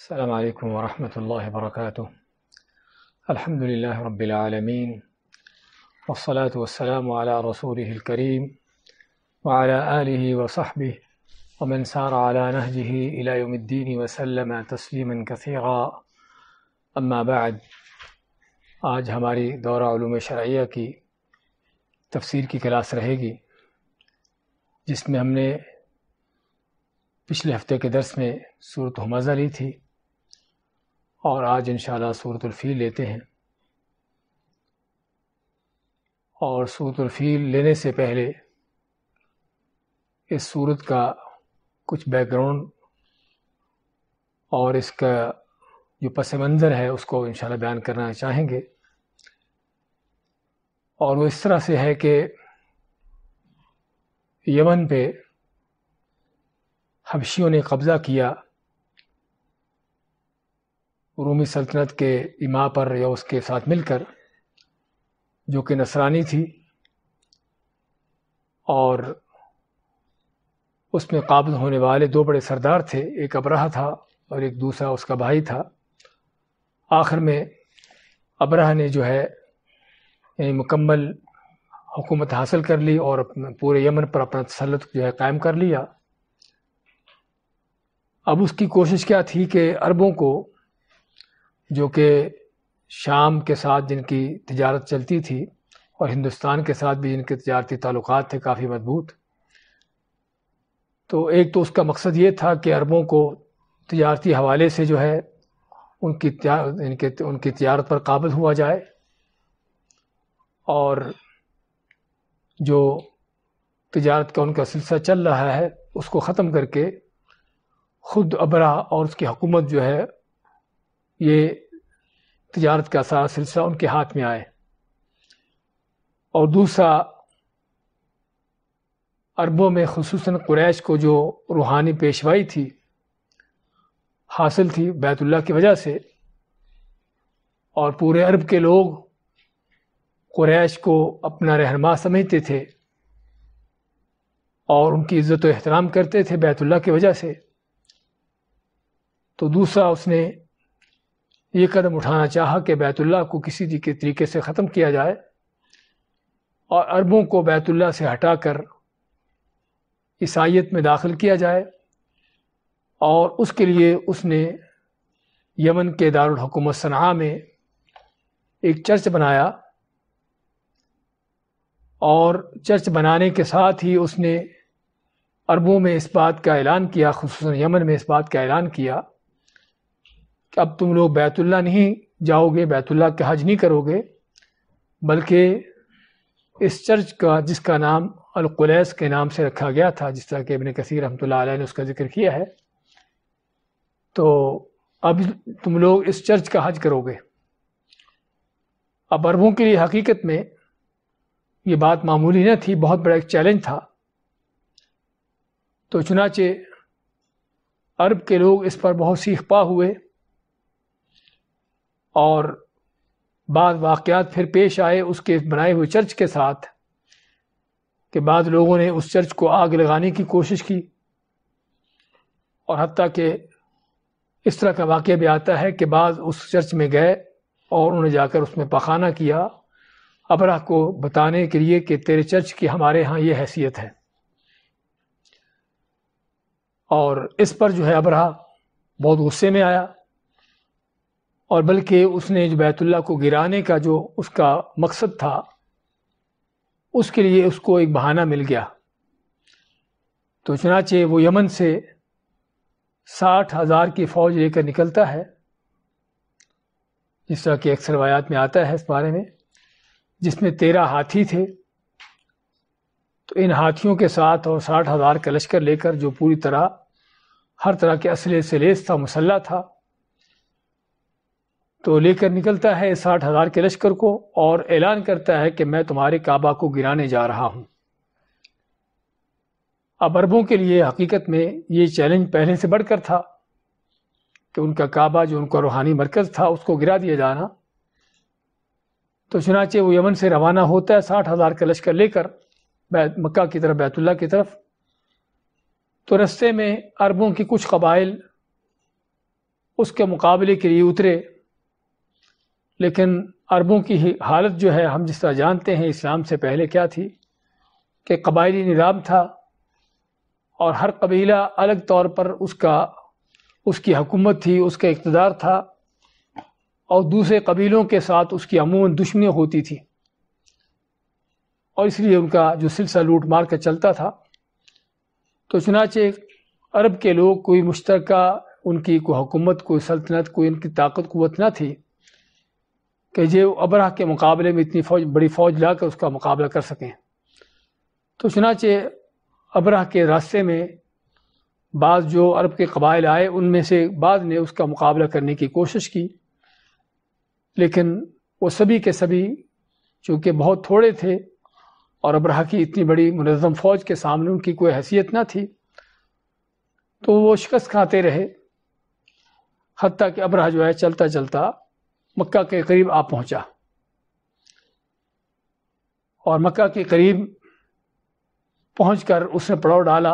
السلام عليكم ورحمة الله وبركاته الحمد لله رب العالمين والصلاة والسلام على رسوله الكريم وعلى آله وصحبه ومن سار على نهجه إلى يوم الدين وسلم تسليما كثيرا अम्मा बाद आज हमारी दौरा ूम शरिया की तफसीर की क्लास रहेगी जिसमें हमने पिछले हफ्ते के दर्स में सूरत हमज़ा ली थी और आज इन फील लेते हैं और फील लेने से पहले इस सूरत का कुछ बैकग्राउंड और इसका जो पस मंज़र है उसको इन बयान करना चाहेंगे और वो इस तरह से है कि यमन पे हबशियों ने कब्ज़ा किया रूमी सल्तनत के इमा पर या उसके साथ मिलकर जो कि नसरानी थी और उसमें काबिल होने वाले दो बड़े सरदार थे एक अबराह था और एक दूसरा उसका भाई था आखिर में अबराह ने जो है यानी मुकम्मल हुकूमत हासिल कर ली और पूरे यमन पर अपना तसलत जो है कायम कर लिया अब उसकी कोशिश क्या थी कि अरबों को जो कि शाम के साथ जिनकी तजारत चलती थी और हिंदुस्तान के साथ भी जिनके तजारती ताल्लुक थे काफ़ी मजबूत तो एक तो उसका मकसद ये था कि अरबों को तजारती हवाले से जो है उनकी इनके उनकी तजारत पर काबिल हुआ जाए और जो तजारत का उनका सिलसिला चल रहा है उसको ख़त्म करके ख़ुद अबरा और उसकी हुकूमत जो है ये तजारत का सारा सिलसिला उनके हाथ में आए और दूसरा अरबों में खसूस कुरैश को जो रूहानी पेशवाई थी हासिल थी बैतुल्ला की वजह से और पूरे अरब के लोग कुरैश को अपना रहनमा समझते थे और उनकी इज़्ज़त एहतराम करते थे बैतुल्ला की वजह से तो दूसरा उसने ये कदम उठाना चाहा कि बैतुल्ला को किसी के तरीके से ख़त्म किया जाए और अरबों को बैतुल्ला से हटाकर ईसाइत में दाखिल किया जाए और उसके लिए उसने यमन के दारकूमत सना में एक चर्च बनाया और चर्च बनाने के साथ ही उसने अरबों में इस बात का ऐलान किया खूस यमन में इस बात का ऐलान किया कि अब तुम लोग बैतुल्ला नहीं जाओगे बैतुल्ला के हज नहीं करोगे बल्कि इस चर्च का जिसका नाम अलकुलैस के नाम से रखा गया था जिस तरह के इबन कसीर रमत ने उसका जिक्र किया है तो अब तुम लोग इस चर्च का हज करोगे अब अरबों के लिए हकीकत में ये बात मामूली न थी बहुत बड़ा एक चैलेंज था तो चुनाचे अरब के लोग इस पर बहुत सीख पा हुए और बाद वाक़ात फिर पेश आए उसके बनाए हुए चर्च के साथ के बाद लोगों ने उस चर्च को आग लगाने की कोशिश की और हती कि इस तरह का वाक़ भी आता है कि बाद उस चर्च में गए और उन्हें जाकर उसमें पखाना किया अबरा को बताने के लिए कि तेरे चर्च की हमारे यहाँ ये हैसियत है और इस पर जो है अबरा बहुत गुस्से में आया और बल्कि उसने जो बैतुल्ला को गिराने का जो उसका मकसद था उसके लिए उसको एक बहाना मिल गया तो चुनाचे वो यमन से साठ हज़ार की फ़ौज लेकर निकलता है जिस तरह की अक्सर वायात में आता है इस बारे में जिसमें तेरह हाथी थे तो इन हाथियों के साथ और साठ हज़ार का लश्कर लेकर जो पूरी तरह हर तरह के असले से लेस था मुसल्ला था तो लेकर निकलता है साठ हजार के लश्कर को और ऐलान करता है कि मैं तुम्हारे काबा को गिराने जा रहा हूं अब अरबों के लिए हकीकत में ये चैलेंज पहले से बढ़कर था कि उनका काबा जो उनका रूहानी मरकज था उसको गिरा दिया जाना तो चुनाचे वो यमन से रवाना होता है साठ हज़ार का लश्कर लेकर मक्का की तरफ बैतुल्ला की तरफ तो रस्ते में अरबों की कुछ कबाइल उसके मुकाबले के लिए उतरे लेकिन अरबों की ही हालत जो है हम जिस तरह जानते हैं इस्लाम से पहले क्या थी कि कबायली निज़ाम था और हर कबीला अलग तौर पर उसका उसकी हुकूमत थी उसका इकतदार था और दूसरे कबीलों के साथ उसकी अमूमन दुश्मनी होती थी और इसलिए उनका जो सिलसिला लूट मार कर चलता था तो चुनाचे अरब के लोग कोई मुश्तरका उनकी कोई हुकूमत कोई सल्तनत कोई इनकी ताकत कुत ना थी कि ये अबरा के मुकाबले में इतनी फौज बड़ी फौज ला कर उसका मुकाबला कर सकें तो चुनाचे अबरा के रास्ते में बाद जो अरब के कबाइल आए उनमें से बाद ने उसका मुकाबला करने की कोशिश की लेकिन वो सभी के सभी चूँकि बहुत थोड़े थे और अबराह की इतनी बड़ी मनज़म फ़ौज के सामने उनकी कोई हैसियत ना थी तो वो शिकस्त खाते रहे हती कि अबराह जो है चलता चलता मक्का के करीब आ पहुंचा और मक्का के करीब पहुंचकर उसने पड़ाव डाला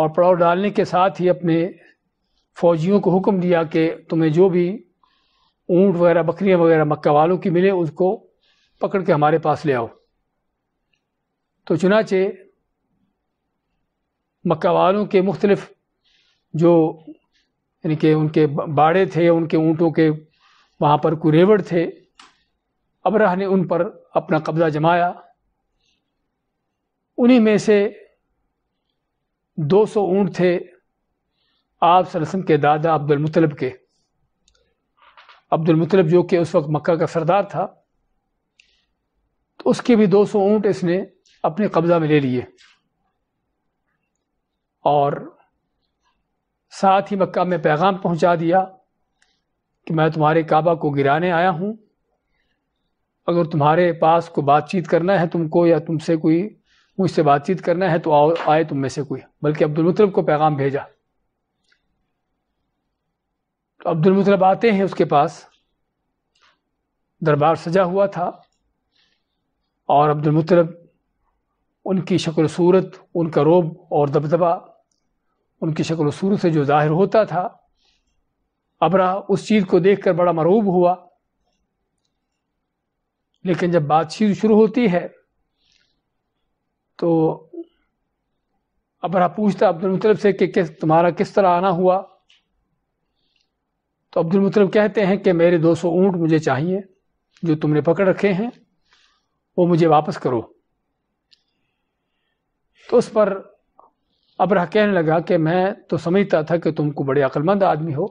और पड़ाव डालने के साथ ही अपने फौजियों को हुक्म दिया कि तुम्हें जो भी ऊंट वगैरह बकरियां वगैरह मक्का वालों की मिले उसको पकड़ के हमारे पास ले आओ तो चुनाचे मक्का वालों के मुख्तलिफ जो यानी कि उनके बाड़े थे उनके ऊँटों के वहाँ पर कुरेवड़ थे अबराह ने उन पर अपना कब्जा जमाया उन्हीं में से 200 ऊँट थे आप सरसम के दादा अब्दुल मुतलब के अब्दुल मुतलब जो कि उस वक्त मक्का का सरदार था तो उसके भी 200 ऊँट इसने अपने कब्ज़ा में ले लिए और साथ ही मक्का में पैगाम पहुंचा दिया कि मैं तुम्हारे काबा को गिराने आया हूँ अगर तुम्हारे पास को बातचीत करना है तुमको या तुमसे कोई मुझसे बातचीत करना है तो आओ आए तुम में से कोई बल्कि अब्दुल मुतलब को पैगाम भेजा तो अब्दुल मुतलब आते हैं उसके पास दरबार सजा हुआ था और अब्दुल मुतलब उनकी शक्ल सूरत उनका रोब और दबदबा उनकी शक्ल सूरत से जो जाहिर होता था अबरा उस चीज़ को देखकर बड़ा मरूब हुआ लेकिन जब बातचीत शुरू होती है तो अबरा पूछता अब्दुल मुतलब से कि किस तुम्हारा किस तरह आना हुआ तो अब्दुल मुतलब कहते हैं कि मेरे 200 ऊंट मुझे चाहिए जो तुमने पकड़ रखे हैं वो मुझे वापस करो तो उस पर अबरा कहने लगा कि मैं तो समझता था कि तुमको बड़े अक्लमंद आदमी हो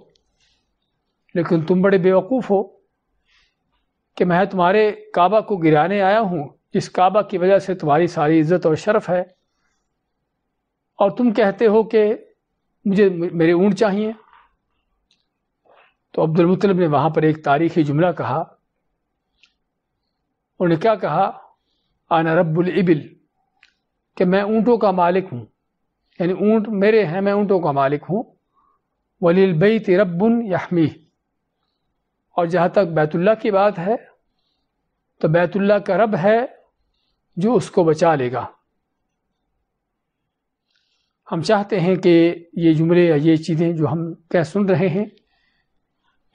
लेकिन तुम बड़े बेवकूफ़ हो कि मैं तुम्हारे काबा को गिराने आया हूँ जिस काबा की वजह से तुम्हारी सारी इज्जत और शर्फ है और तुम कहते हो कि मुझे मेरे ऊँट चाहिए तो मुतलब ने वहाँ पर एक तारीखी जुमला कहा उन्होंने क्या कहा आना रब्बुल इबिल कि मैं ऊँटों का मालिक हूँ यानी ऊंट मेरे हैं मैं ऊंटों का मालिक हूँ वलील बई तिरबन यहमी और जहाँ तक बैतुल्ला की बात है तो बैतुल्ला का रब है जो उसको बचा लेगा हम चाहते हैं कि ये जुमले या ये चीज़ें जो हम कह सुन रहे हैं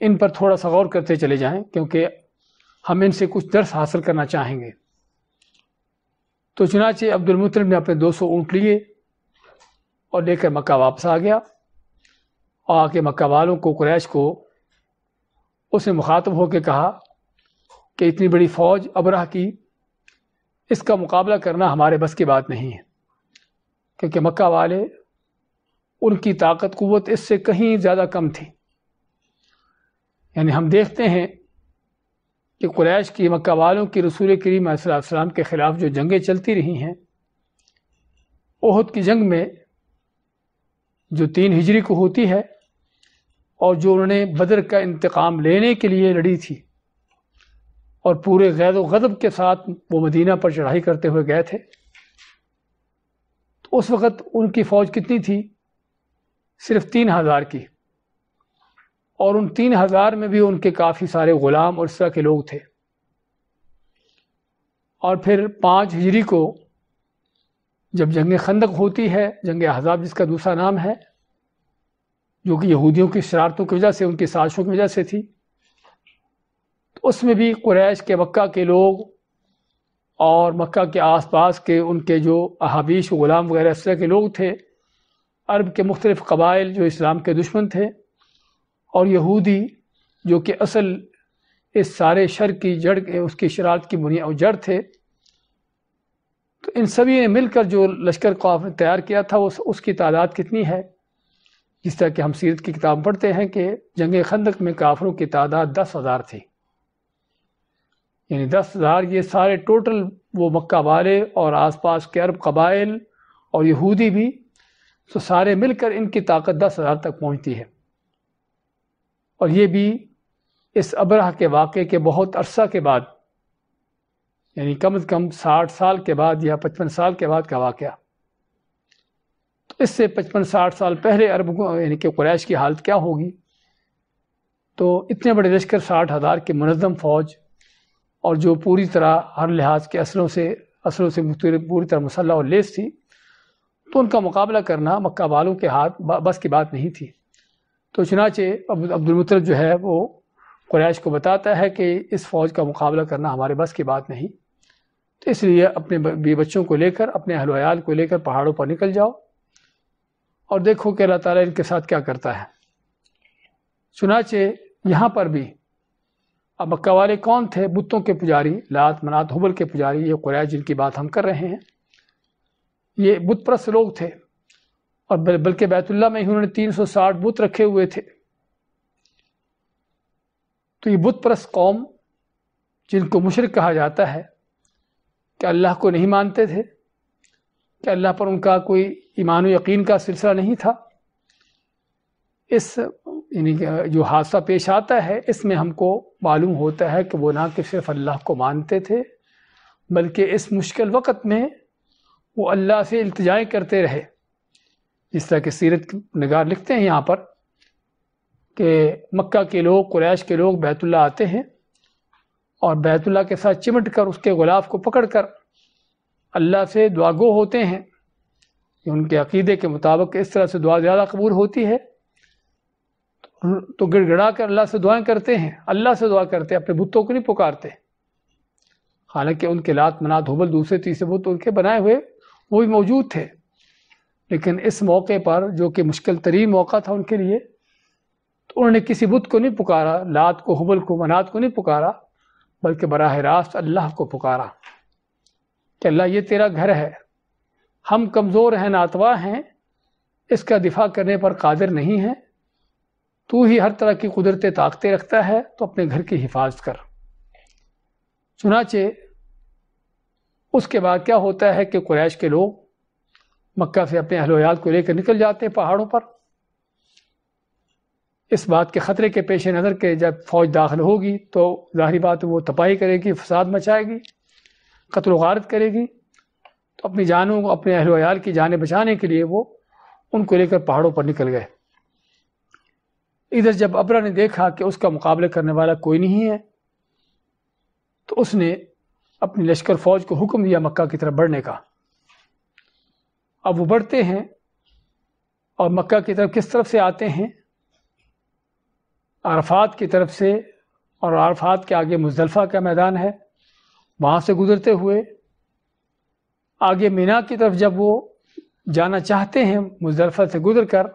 इन पर थोड़ा सा गौर करते चले जाएं क्योंकि हम इनसे कुछ दर्स हासिल करना चाहेंगे तो चुनाचे मुतरब ने अपने 200 ऊँट लिए और लेकर मक्का वापस आ गया और आके मक्का वालों को क्रैश को उसने मुखातब होकर कहा कि इतनी बड़ी फ़ौज अबराह की इसका मुकाबला करना हमारे बस की बात नहीं है क्योंकि मक्का वाले उनकी ताकत क़ुत इससे कहीं ज़्यादा कम थी यानी हम देखते हैं कि कुरैश की मक्का वालों की रसूल करीम सलाम के ख़िलाफ़ जो जंगें चलती रही हैं ओहद की जंग में जो तीन हिजरी को होती है और जो उन्होंने बदर का इंतकाम लेने के लिए लड़ी थी और पूरे गैर वदब के साथ वो मदीना पर चढ़ाई करते हुए गए थे तो उस वक़्त उनकी फ़ौज कितनी थी सिर्फ तीन हज़ार की और उन तीन हज़ार में भी उनके काफ़ी सारे ग़ुलाम और इस तरह के लोग थे और फिर पाँच हिजरी को जब जंग खंदक होती है जंग अहजाब जिसका दूसरा नाम है जो कि यहूदियों की शरारतों की वजह से उनकी साजिशों की वजह से थी तो उसमें भी कुरैश के मक्का के लोग और मक्का के आसपास के उनके जो अहाबीश ग़ुलाम वगैरह इस तरह के लोग थे अरब के मुख्तलिफ़ कबाइल जो इस्लाम के दुश्मन थे और यहूदी जो कि असल इस सारे शर की जड़ उसकी शरारत की बुनियाद जड़ थे तो इन सभी ने मिलकर जो लश्कर को आपने तैयार किया था उस उसकी तादाद कितनी है जिस तरह कि हम सीरत की किताब पढ़ते हैं कि जंग खंदक में काफरों की तादाद दस हज़ार थी यानी दस हज़ार ये सारे टोटल वो मक्का वाले और आसपास के अरब कबाइल और यहूदी भी तो सारे मिलकर इनकी ताकत दस हज़ार तक पहुँचती है और ये भी इस अब्रह के वाक़े के बहुत अरसा के बाद यानी कम से कम साठ साल के बाद या पचपन साल के बाद का वाक़ तो इससे पचपन साठ साल पहले अरब यानी कि क्रैश की हालत क्या होगी तो इतने बड़े लश्कर साठ हज़ार के मनज़म फ़ौज और जो पूरी तरह हर लिहाज के असलों से असलों से पूरी तरह मसल और लेस थी तो उनका मुकाबला करना मक्का बालों के हाथ बस की बात नहीं थी तो चुनाचे अब्दुलमतलब जो है वो कुरैश को बताता है कि इस फ़ौज का मुकाबला करना हमारे बस की बात नहीं इसलिए अपने बी बच्चों को लेकर अपने हलवायाल को लेकर पहाड़ों पर निकल जाओ और देखो कि अल्लाह ताला इनके साथ क्या करता है चुनाचे यहाँ पर भी अब मक्का वाले कौन थे बुतों के पुजारी लात मनात हुबल के पुजारी ये कुरैश जिनकी बात हम कर रहे हैं ये बुत प्रस्त लोग थे और बल्कि बैतुल्ला में ही उन्होंने 360 बुत रखे हुए थे तो ये बुत प्रस्त कौम जिनको मुशरक कहा जाता है कि अल्लाह को नहीं मानते थे कि अल्लाह पर उनका कोई ईमान यकीन का सिलसिला नहीं था इस यानी जो हादसा पेश आता है इसमें हमको मालूम होता है कि वो ना कि सिर्फ अल्लाह को मानते थे बल्कि इस मुश्किल वक़्त में वो अल्लाह से इल्तजाएँ करते रहे जिस तरह के सीरत नगार लिखते हैं यहाँ पर कि मक्का के लोग कुरैश के लोग बैतुल्ला आते हैं और बैतुल्ला के साथ चिमट कर उसके गुलाब को पकड़ कर अल्लाह से दुआगो होते हैं उनके अकीदे के मुताबिक इस तरह से दुआ ज़्यादा कबूल होती है तो गिड़गिड़ा कर अल्लाह से दुआएं करते हैं अल्लाह से दुआ करते हैं अपने बुतों को नहीं पुकारते हालांकि उनके लात मनात हुबल दूसरे तीसरे बुत उनके बनाए हुए वो भी मौजूद थे लेकिन इस मौके पर जो कि मुश्किल तरीन मौका था उनके लिए तो उन्होंने किसी बुत को नहीं पुकारा लात को हुबल को मनात को नहीं पुकारा बल्कि बराह रास्त अल्लाह को पुकारा कि अल्लाह ये तेरा घर है हम कमज़ोर हैं नातवा हैं इसका दिफा करने पर कादिर नहीं है तू ही हर तरह की कुदरत ताकते रखता है तो अपने घर की हिफाजत कर चुनाचे उसके बाद क्या होता है कि कुरैश के लोग मक्का से अपने अहलोयात को लेकर निकल जाते हैं पहाड़ों पर इस बात के ख़तरे के पेश नज़र के जब फौज दाखिल होगी तो जाहरी बात वो तबाही करेगी फसाद मचाएगी कत्ल वारत करेगी तो अपनी जानों को अपने अहल की जानें बचाने के लिए वो उनको लेकर पहाड़ों पर निकल गए इधर जब अबरा ने देखा कि उसका मुकाबला करने वाला कोई नहीं है तो उसने अपनी लश्कर फौज को हुक्म दिया मक्का की तरफ बढ़ने का अब वो बढ़ते हैं और मक्का की तरफ किस तरफ से आते हैं अरफात की तरफ से और अरफात के आगे मुजलफ़ा का मैदान है वहाँ से गुज़रते हुए आगे मीना की तरफ जब वो जाना चाहते हैं मुजलफ़ा से गुज़र कर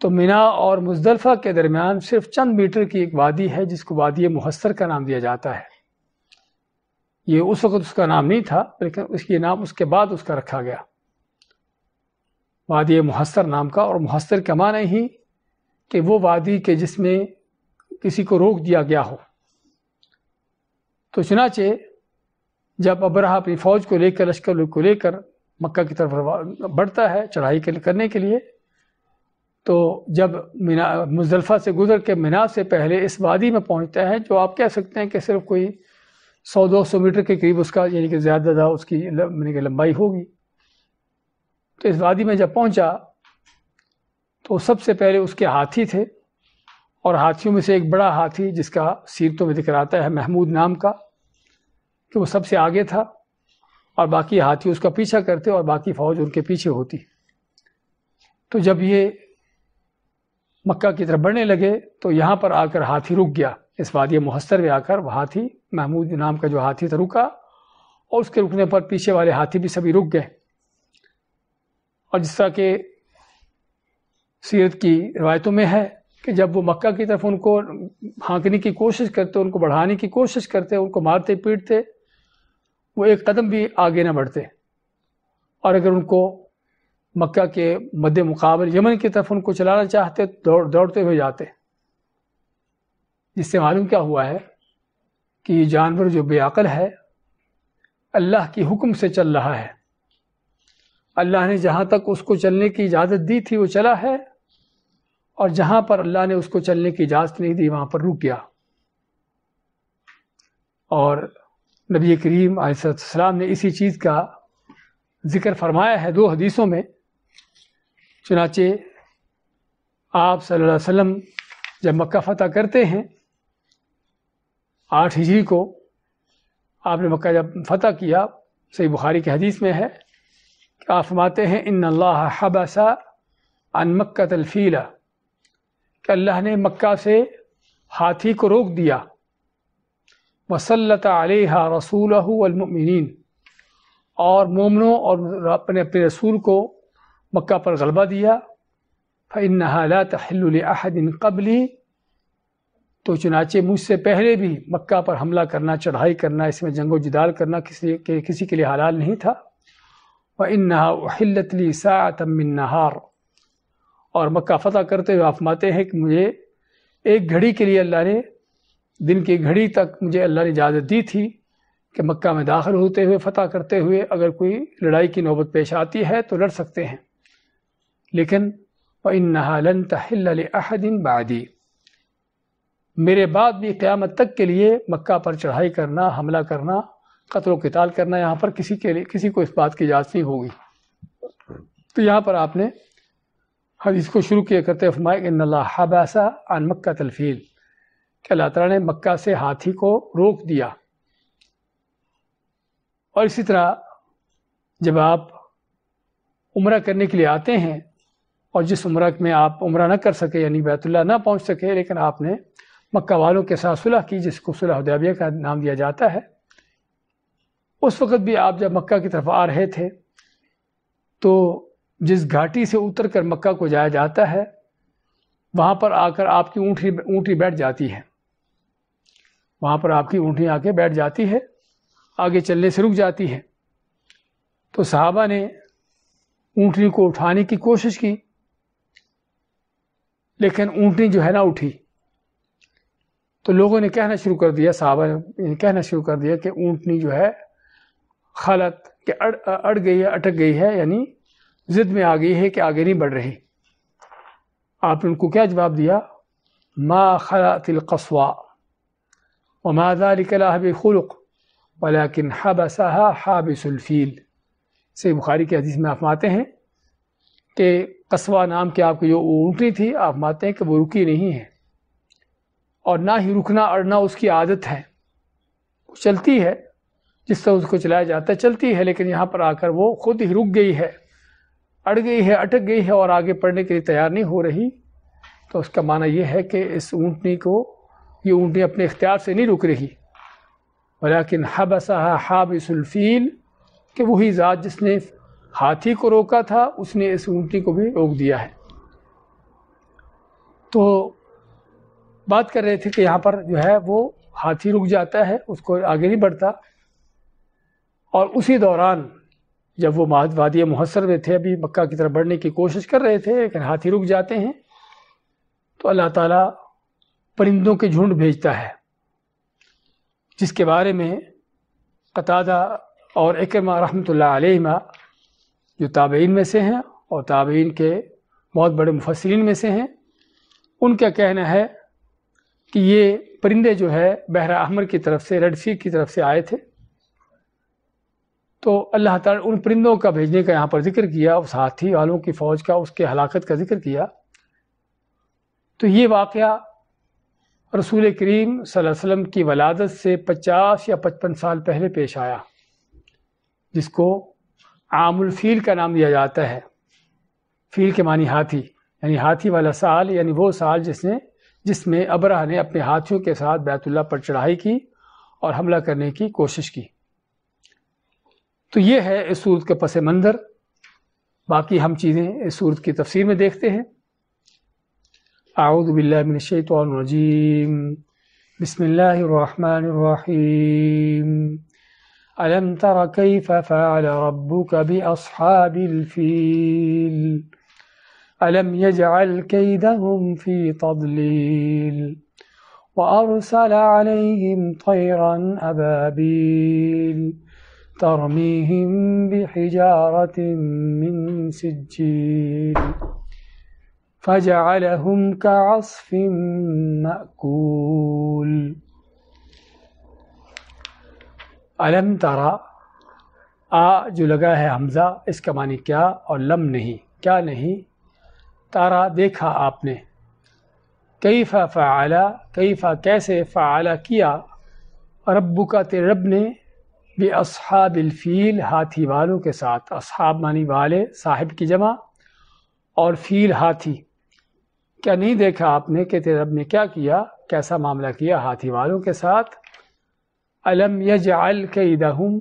तो मीना और मुजलफ़ा के दरमियान सिर्फ चंद मीटर की एक वादी है जिसको वादी मुहसर का नाम दिया जाता है ये उस वक़्त उसका नाम नहीं था लेकिन उसके नाम उसके बाद उसका रखा गया वादी मुहसर नाम का और मुहसर का माना ही कि वो वादी के जिसमें किसी को रोक दिया गया हो तो चुनाचे जब अबरा अपनी फौज को लेकर लश्कर को लेकर मक्का की तरफ बढ़ता है चढ़ाई करने के लिए तो जब मीना मुजल्फ़ा से गुजर के मिना से पहले इस वादी में पहुंचता है जो तो आप कह सकते हैं कि सिर्फ कोई सौ दो सौ मीटर के करीब उसका यानी कि ज़्यादा उसकी कि लंबाई होगी तो इस वादी में जब पहुंचा तो सबसे पहले उसके हाथी थे और हाथियों में से एक बड़ा हाथी जिसका सीरतों में जिक्र आता है महमूद नाम का कि वो सबसे आगे था और बाकी हाथी उसका पीछा करते और बाकी फौज उनके पीछे होती तो जब ये मक्का की तरफ बढ़ने लगे तो यहाँ पर आकर हाथी रुक गया इस वादी मुहस्तर में आकर वह हाथी महमूद नाम का जो हाथी था रुका और उसके रुकने पर पीछे वाले हाथी भी सभी रुक गए और जिस तरह के सीरत की रिवायतों में है कि जब वो मक्का की तरफ उनको हाँकने की कोशिश करते उनको बढ़ाने की कोशिश करते उनको मारते पीटते वो एक कदम भी आगे ना बढ़ते और अगर उनको मक्का के मध्य मुकाबल यमन की तरफ उनको चलाना चाहते दौड़ दौड़ते हुए जाते जिससे मालूम क्या हुआ है कि ये जानवर जो बेअल है अल्लाह के हुक्म से चल रहा है अल्लाह ने जहाँ तक उसको चलने की इजाज़त दी थी वो चला है और जहां पर अल्लाह ने उसको चलने की इजाज़त नहीं दी वहां पर रुक गया और नबी करीम आसमाम ने इसी चीज़ का ज़िक्र फरमाया है दो हदीसों में चुनाचे आप सल्लल्लाहु अलैहि वसल्लम जब मक्का फ़तह करते हैं आठ हिजरी को आपने मक्का जब फ़तह किया सही बुखारी के हदीस में है कि आप फरमाते हैं इन अल्लाह हबसा अन मक्का तलफ़ीला कि अल्लाह ने मक्का से हाथी को रोक दिया वसलत आलिहा रसूल अलमिन और मोमनों और अपने अपने रसूल को मक्का पर गलबा दिया फ़िन ला तहदिन कबली तो चुनाचे मुझसे पहले भी मक्का पर हमला करना चढ़ाई करना इसमें जंगो जिदाल करना किसी के किसी के लिए हलाल नहीं था व इन नहा हिल्लतली सातमिन नहार और मक्का फतह करते हुए आप हैं कि मुझे एक घड़ी के लिए अल्लाह ने दिन की घड़ी तक मुझे अल्लाह ने इजाज़त दी थी कि मक्का में दाखिल होते हुए फतह करते हुए अगर कोई लड़ाई की नौबत पेश आती है तो लड़ सकते हैं लेकिन इन नहालन अहदिन बादी मेरे बाद भी क़्यामत तक के लिए मक्का पर चढ़ाई करना हमला करना कत्ल किताल करना यहाँ पर किसी के लिए किसी को इस बात की इजाज़त नहीं होगी तो यहाँ पर आपने हदीस को शुरू किया करते फरमाए हबासा मक्का तलफील के अल्लाह तला ने मक्का से हाथी को रोक दिया और इसी तरह जब आप उम्र करने के लिए आते हैं और जिस उम्र में आप उम्र ना कर सके यानी बैतुल्ला ना पहुंच सके लेकिन आपने मक्का वालों के साथ सुलह की जिसको सुलह का नाम दिया जाता है उस वक़्त भी आप जब मक्का की तरफ आ रहे थे तो जिस घाटी से उतर कर मक्का को जाया जाता है वहां पर आकर आपकी ऊँटी ऊँटी बैठ जाती है वहां पर आपकी ऊँटी आके बैठ जाती है आगे चलने से रुक जाती है तो साहबा ने ऊँटनी को उठाने की कोशिश की लेकिन ऊँटनी जो है ना उठी तो लोगों ने कहना शुरू कर दिया साहबा ने कहना शुरू कर दिया कि ऊँटनी जो है खालत कि अड़ अड़ गई है अटक गई है यानी जिद में आ गई है कि आगे नहीं बढ़ रहे आपने उनको क्या जवाब दिया मा खलातिल कस्वा व मादारिकलाहब खुलक वलाकिन हाब हाबिसुलफ़ील से बुखारी के अजीज़ में आप माते हैं कि कस्वा नाम की आपकी जो ऊँटनी थी आप मानते हैं कि वो रुकी नहीं है और ना ही रुकना अड़ना उसकी आदत है चलती है जिस तरह उसको चलाया जाता है चलती है लेकिन यहाँ पर आकर वो खुद ही रुक गई है अड़ गई है अटक गई है और आगे पढ़ने के लिए तैयार नहीं हो रही तो उसका माना यह है कि इस ऊँटनी को ये ऊँटनी अपने इख्तियार से नहीं रुक रही वलाकिन हबसा हाबिसुल्फ़ील कि वही ज़ात जिसने हाथी को रोका था उसने इस ऊँटनी को भी रोक दिया है तो बात कर रहे थे कि यहाँ पर जो है वो हाथी रुक जाता है उसको आगे नहीं बढ़ता और उसी दौरान जब वो वादी महसर में थे अभी मक्का की तरफ बढ़ने की कोशिश कर रहे थे लेकिन हाथी रुक जाते हैं तो अल्लाह ताला परिंदों के झुंड भेजता है जिसके बारे में कतादा और एकमा रहमतुल्लाह अलैहिमा जो ताबेन में से हैं और ताबेन के बहुत बड़े मुफसरीन में से हैं उनका कहना है कि ये परिंदे जो है बहरा अहमर की तरफ से रेड सी की तरफ से आए थे तो अल्लाह ताला उन परिंदों का भेजने का यहाँ पर जिक्र किया और साथी वालों की फौज का उसके हलाकत का जिक्र किया तो ये वाक़ रसूल करीम वसल्लम की वलादत से 50 या 55 साल पहले पेश आया जिसको आमुलफ़ील का नाम दिया जाता है फील के मानी हाथी यानी हाथी वाला साल यानी वो साल जिसने जिसमें अबरा ने अपने हाथियों के साथ बैतुल्ला पर चढ़ाई की और हमला करने की कोशिश की तो ये है इस सूरत के पस मंज़र बाकी हम चीज़ें इस सूरत की तफसीर में देखते हैं आउदबिल्लाशीम बसमीम अलम तर कैफ फ़अल रब्बुक बिअसहाबिल फ़ील अलम यजअल कैदहुम फ़ी तदलील وأرسل عليهم طيرا أبابيل ترميهم بحجارة من سجيل فجعلهم كعصف مأكول अलम तारा आ जो लगा है हमज़ा इसका मानी क्या और लम नहीं क्या नहीं तारा देखा आपने कई फ़ा फ़ाला कई फ़ा कैसे फ़ाला किया रब्बू का तेरे रब ने बे असहाबिलफ़ील हाथी वालों के साथ असहाब मानी वाले साहिब की जमा और फ़ील हाथी क्या नहीं देखा आपने कि तेरे रब ने क्या किया कैसा मामला किया हाथी वालों के साथ अलम यज अल कदहम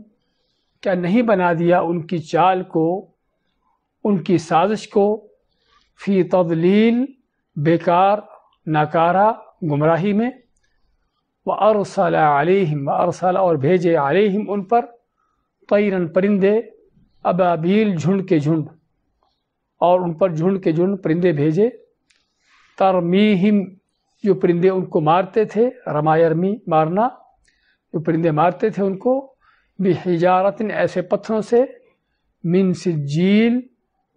क्या नहीं बना दिया उनकी चाल को उनकी साजिश को फ़ी तदलील बेकार नाकारा गुमराही में व अरसला अलैहिम व अरसला और भेजे अलैहिम उन पर तैरन परिंदे अबाबील झुंड के झुंड और उन पर झुंड के झुंड परिंदे भेजे तरमीहिम जो परिंदे उनको मारते थे रमायरमी मारना जो परिंदे मारते थे उनको भी हिजारत ऐसे पत्थरों से मिन सिजील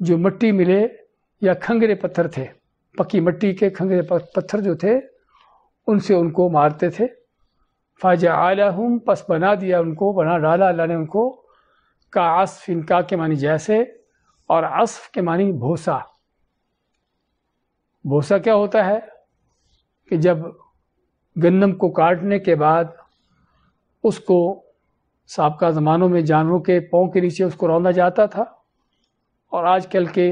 जो मिट्टी मिले या खंगरे पत्थर थे पकी मिट्टी के खंगरे पत्थर जो थे उनसे उनको मारते थे फ़ाजा हम पस बना दिया उनको बना डाला अल्लाह ने उनको का आसफ इनका के मानी जैसे और असफ के मानी भूसा भूसा क्या होता है कि जब गंदम को काटने के बाद उसको सबका ज़मानों में जानवरों के पाँव के नीचे उसको रौंदा जाता था और आजकल के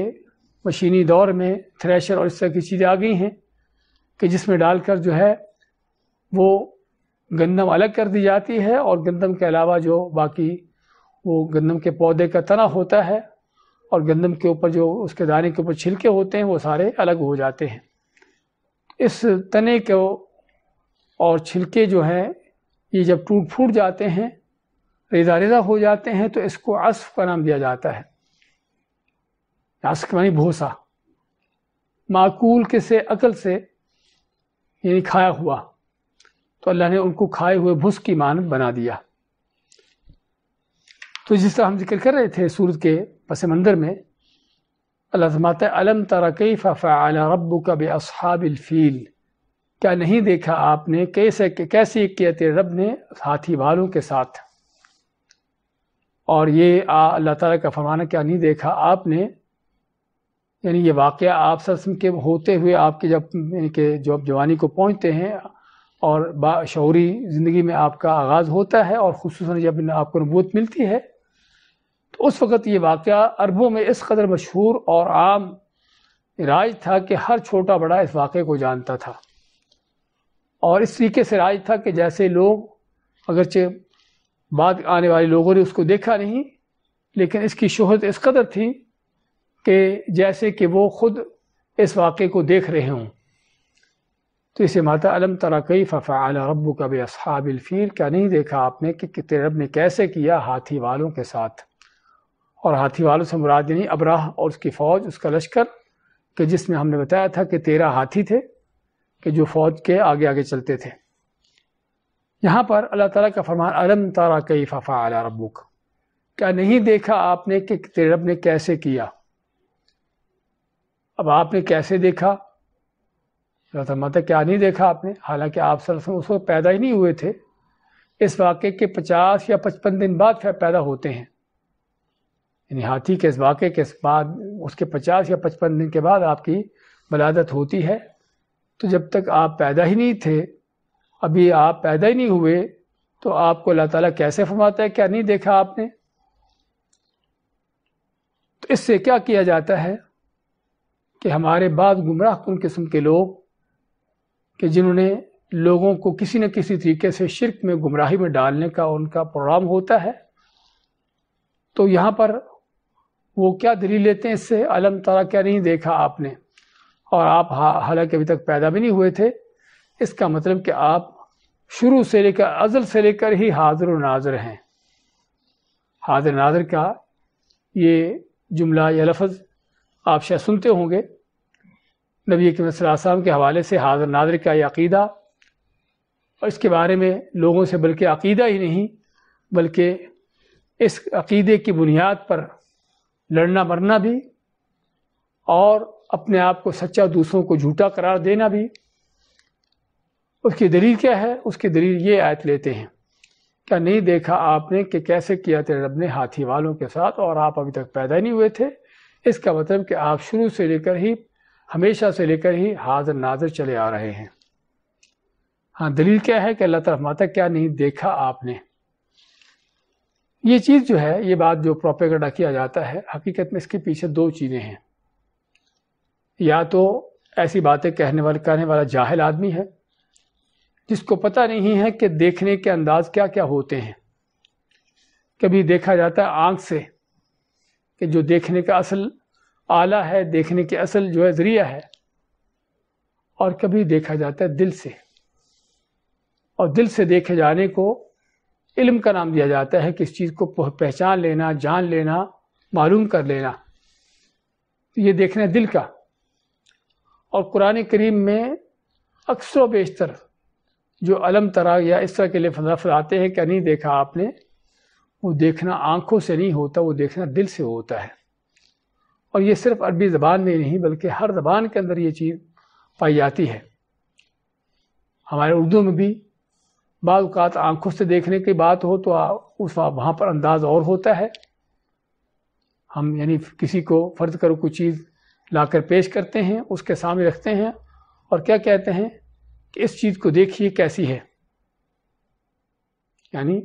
मशीनी दौर में थ्रेशर और इस तरह की चीज़ें आ गई हैं कि जिसमें डालकर जो है वो गंदम अलग कर दी जाती है और गंदम के अलावा जो बाकी वो गंदम के पौधे का तना होता है और गंदम के ऊपर जो उसके दाने के ऊपर छिलके होते हैं वो सारे अलग हो जाते हैं इस तने को और छिलके जो हैं ये जब टूट फूट जाते हैं रेजा रेजा हो जाते हैं तो इसको अस्फ का नाम दिया जाता है अस्फ मानी भूसा माकूल के से अकल से यानी खाया हुआ तो अल्लाह ने उनको खाए हुए भुस की मानत बना दिया तो जिस तरह हम जिक्र कर रहे थे सूरज के पस मंदिर में अल्लाह जमात अलम तरकीफ़ रब कब असहाबिलफ़ील क्या नहीं देखा आपने कैसे कैसे किया तेरे रब ने हाथी वालों के साथ और ये अल्लाह ताला का फरमाना क्या नहीं देखा आपने यानी ये वाक़ आप सस्म के होते हुए आपके जब के जो जवानी को पहुँचते हैं और बाशरी ज़िंदगी में आपका आगाज़ होता है और खसूस जब आपको नबूत मिलती है तो उस वक़्त ये वाक़ अरबों में इस कदर मशहूर और आम राज था कि हर छोटा बड़ा इस वाक़े को जानता था और इस तरीके से राज था कि जैसे लोग अगरचे बाद आने वाले लोगों ने उसको देखा नहीं लेकिन इसकी शोहरत इस कदर थी कि जैसे कि वो ख़ुद इस वाक़े को देख रहे हों तो इसे माता अलम तरकई फ़फ़ाल रबू का असहाबिल फ़ील क्या नहीं देखा आपने कि, कि तेरे रब ने कैसे किया हाथी वालों के साथ और हाथी वालों से मुराद नहीं अब्राह और उसकी फ़ौज उसका लश्कर कि जिसमें हमने बताया था कि तेरह हाथी थे कि जो फ़ौज के आगे आगे चलते थे यहाँ पर अल्लाह ताला का फरमान अलम तारा कई फ़फ़ा अला रबुक क्या नहीं देखा आपने कि तेरे रब ने कैसे किया अब आपने कैसे देखा रता माता क्या नहीं देखा आपने हालांकि आप सरसम उस वक्त पैदा ही नहीं हुए थे इस वाक़े के पचास या पचपन दिन बाद पैदा होते हैं यानी हाथी के इस वाक़े के बाद उसके पचास या पचपन दिन के बाद आपकी बलादत होती है तो जब तक आप पैदा ही नहीं थे अभी आप पैदा ही नहीं हुए तो आपको अल्लाह ताला कैसे फरमाता है क्या नहीं देखा आपने तो इससे क्या किया जाता है कि हमारे बाद गुमराह कन किस्म के लोग कि जिन्होंने लोगों को किसी न किसी तरीके से शिरक में गुमराही में डालने का उनका प्रोग्राम होता है तो यहाँ पर वो क्या दलील लेते हैं इससे अलम तला क्या नहीं देखा आपने और आप हालांकि अभी तक पैदा भी नहीं हुए थे इसका मतलब कि आप शुरू से लेकर अजल से लेकर ही हाजिर नाजर हैं हाजिर नाजर का ये जुमला या लफज आप शायद सुनते होंगे नबी कम के हवाले से हाजिर नाजर का अकीदा और इसके बारे में लोगों से बल्कि अकीदा ही नहीं बल्कि इस अकीदे की बुनियाद पर लड़ना मरना भी और अपने आप को सच्चा दूसरों को झूठा करार देना भी उसकी दलील क्या है उसकी दलील ये आयत लेते हैं क्या नहीं देखा आपने कि कैसे किया तेरे रब ने हाथी वालों के साथ और आप अभी तक पैदा नहीं हुए थे इसका मतलब कि आप शुरू से लेकर ही हमेशा से लेकर ही हाजिर नाजिर चले आ रहे हैं हाँ दलील क्या है कि अल्लाह तरफ माता क्या नहीं देखा आपने ये चीज़ जो है ये बात जो प्रोपेगेंडा किया जाता है हकीकत में इसके पीछे दो चीज़ें हैं या तो ऐसी बातें कहने वाले कहने वाला जाहिल आदमी है जिसको पता नहीं है कि देखने के अंदाज क्या क्या होते हैं कभी देखा जाता है आँख से कि जो देखने का असल आला है देखने के असल जो है जरिया है और कभी देखा जाता है दिल से और दिल से देखे जाने को इल्म का नाम दिया जाता है किस चीज़ को पहचान लेना जान लेना मालूम कर लेना तो ये देखना है दिल का और कुरान करीम में अक्सर बेशतर जो अलम तरा या इस तरह के लिए लफ्ज आते हैं क्या नहीं देखा आपने वो देखना आँखों से नहीं होता वो देखना दिल से होता है और ये सिर्फ अरबी ज़बान में नहीं बल्कि हर ज़बान के अंदर ये चीज़ पाई जाती है हमारे उर्दू में भी बात आंखों से देखने की बात हो तो उस वहाँ पर अंदाज़ और होता है हम यानी किसी को फ़र्ज करो कोई चीज़ लाकर पेश करते हैं उसके सामने रखते हैं और क्या कहते हैं कि इस चीज़ को देखिए कैसी है यानी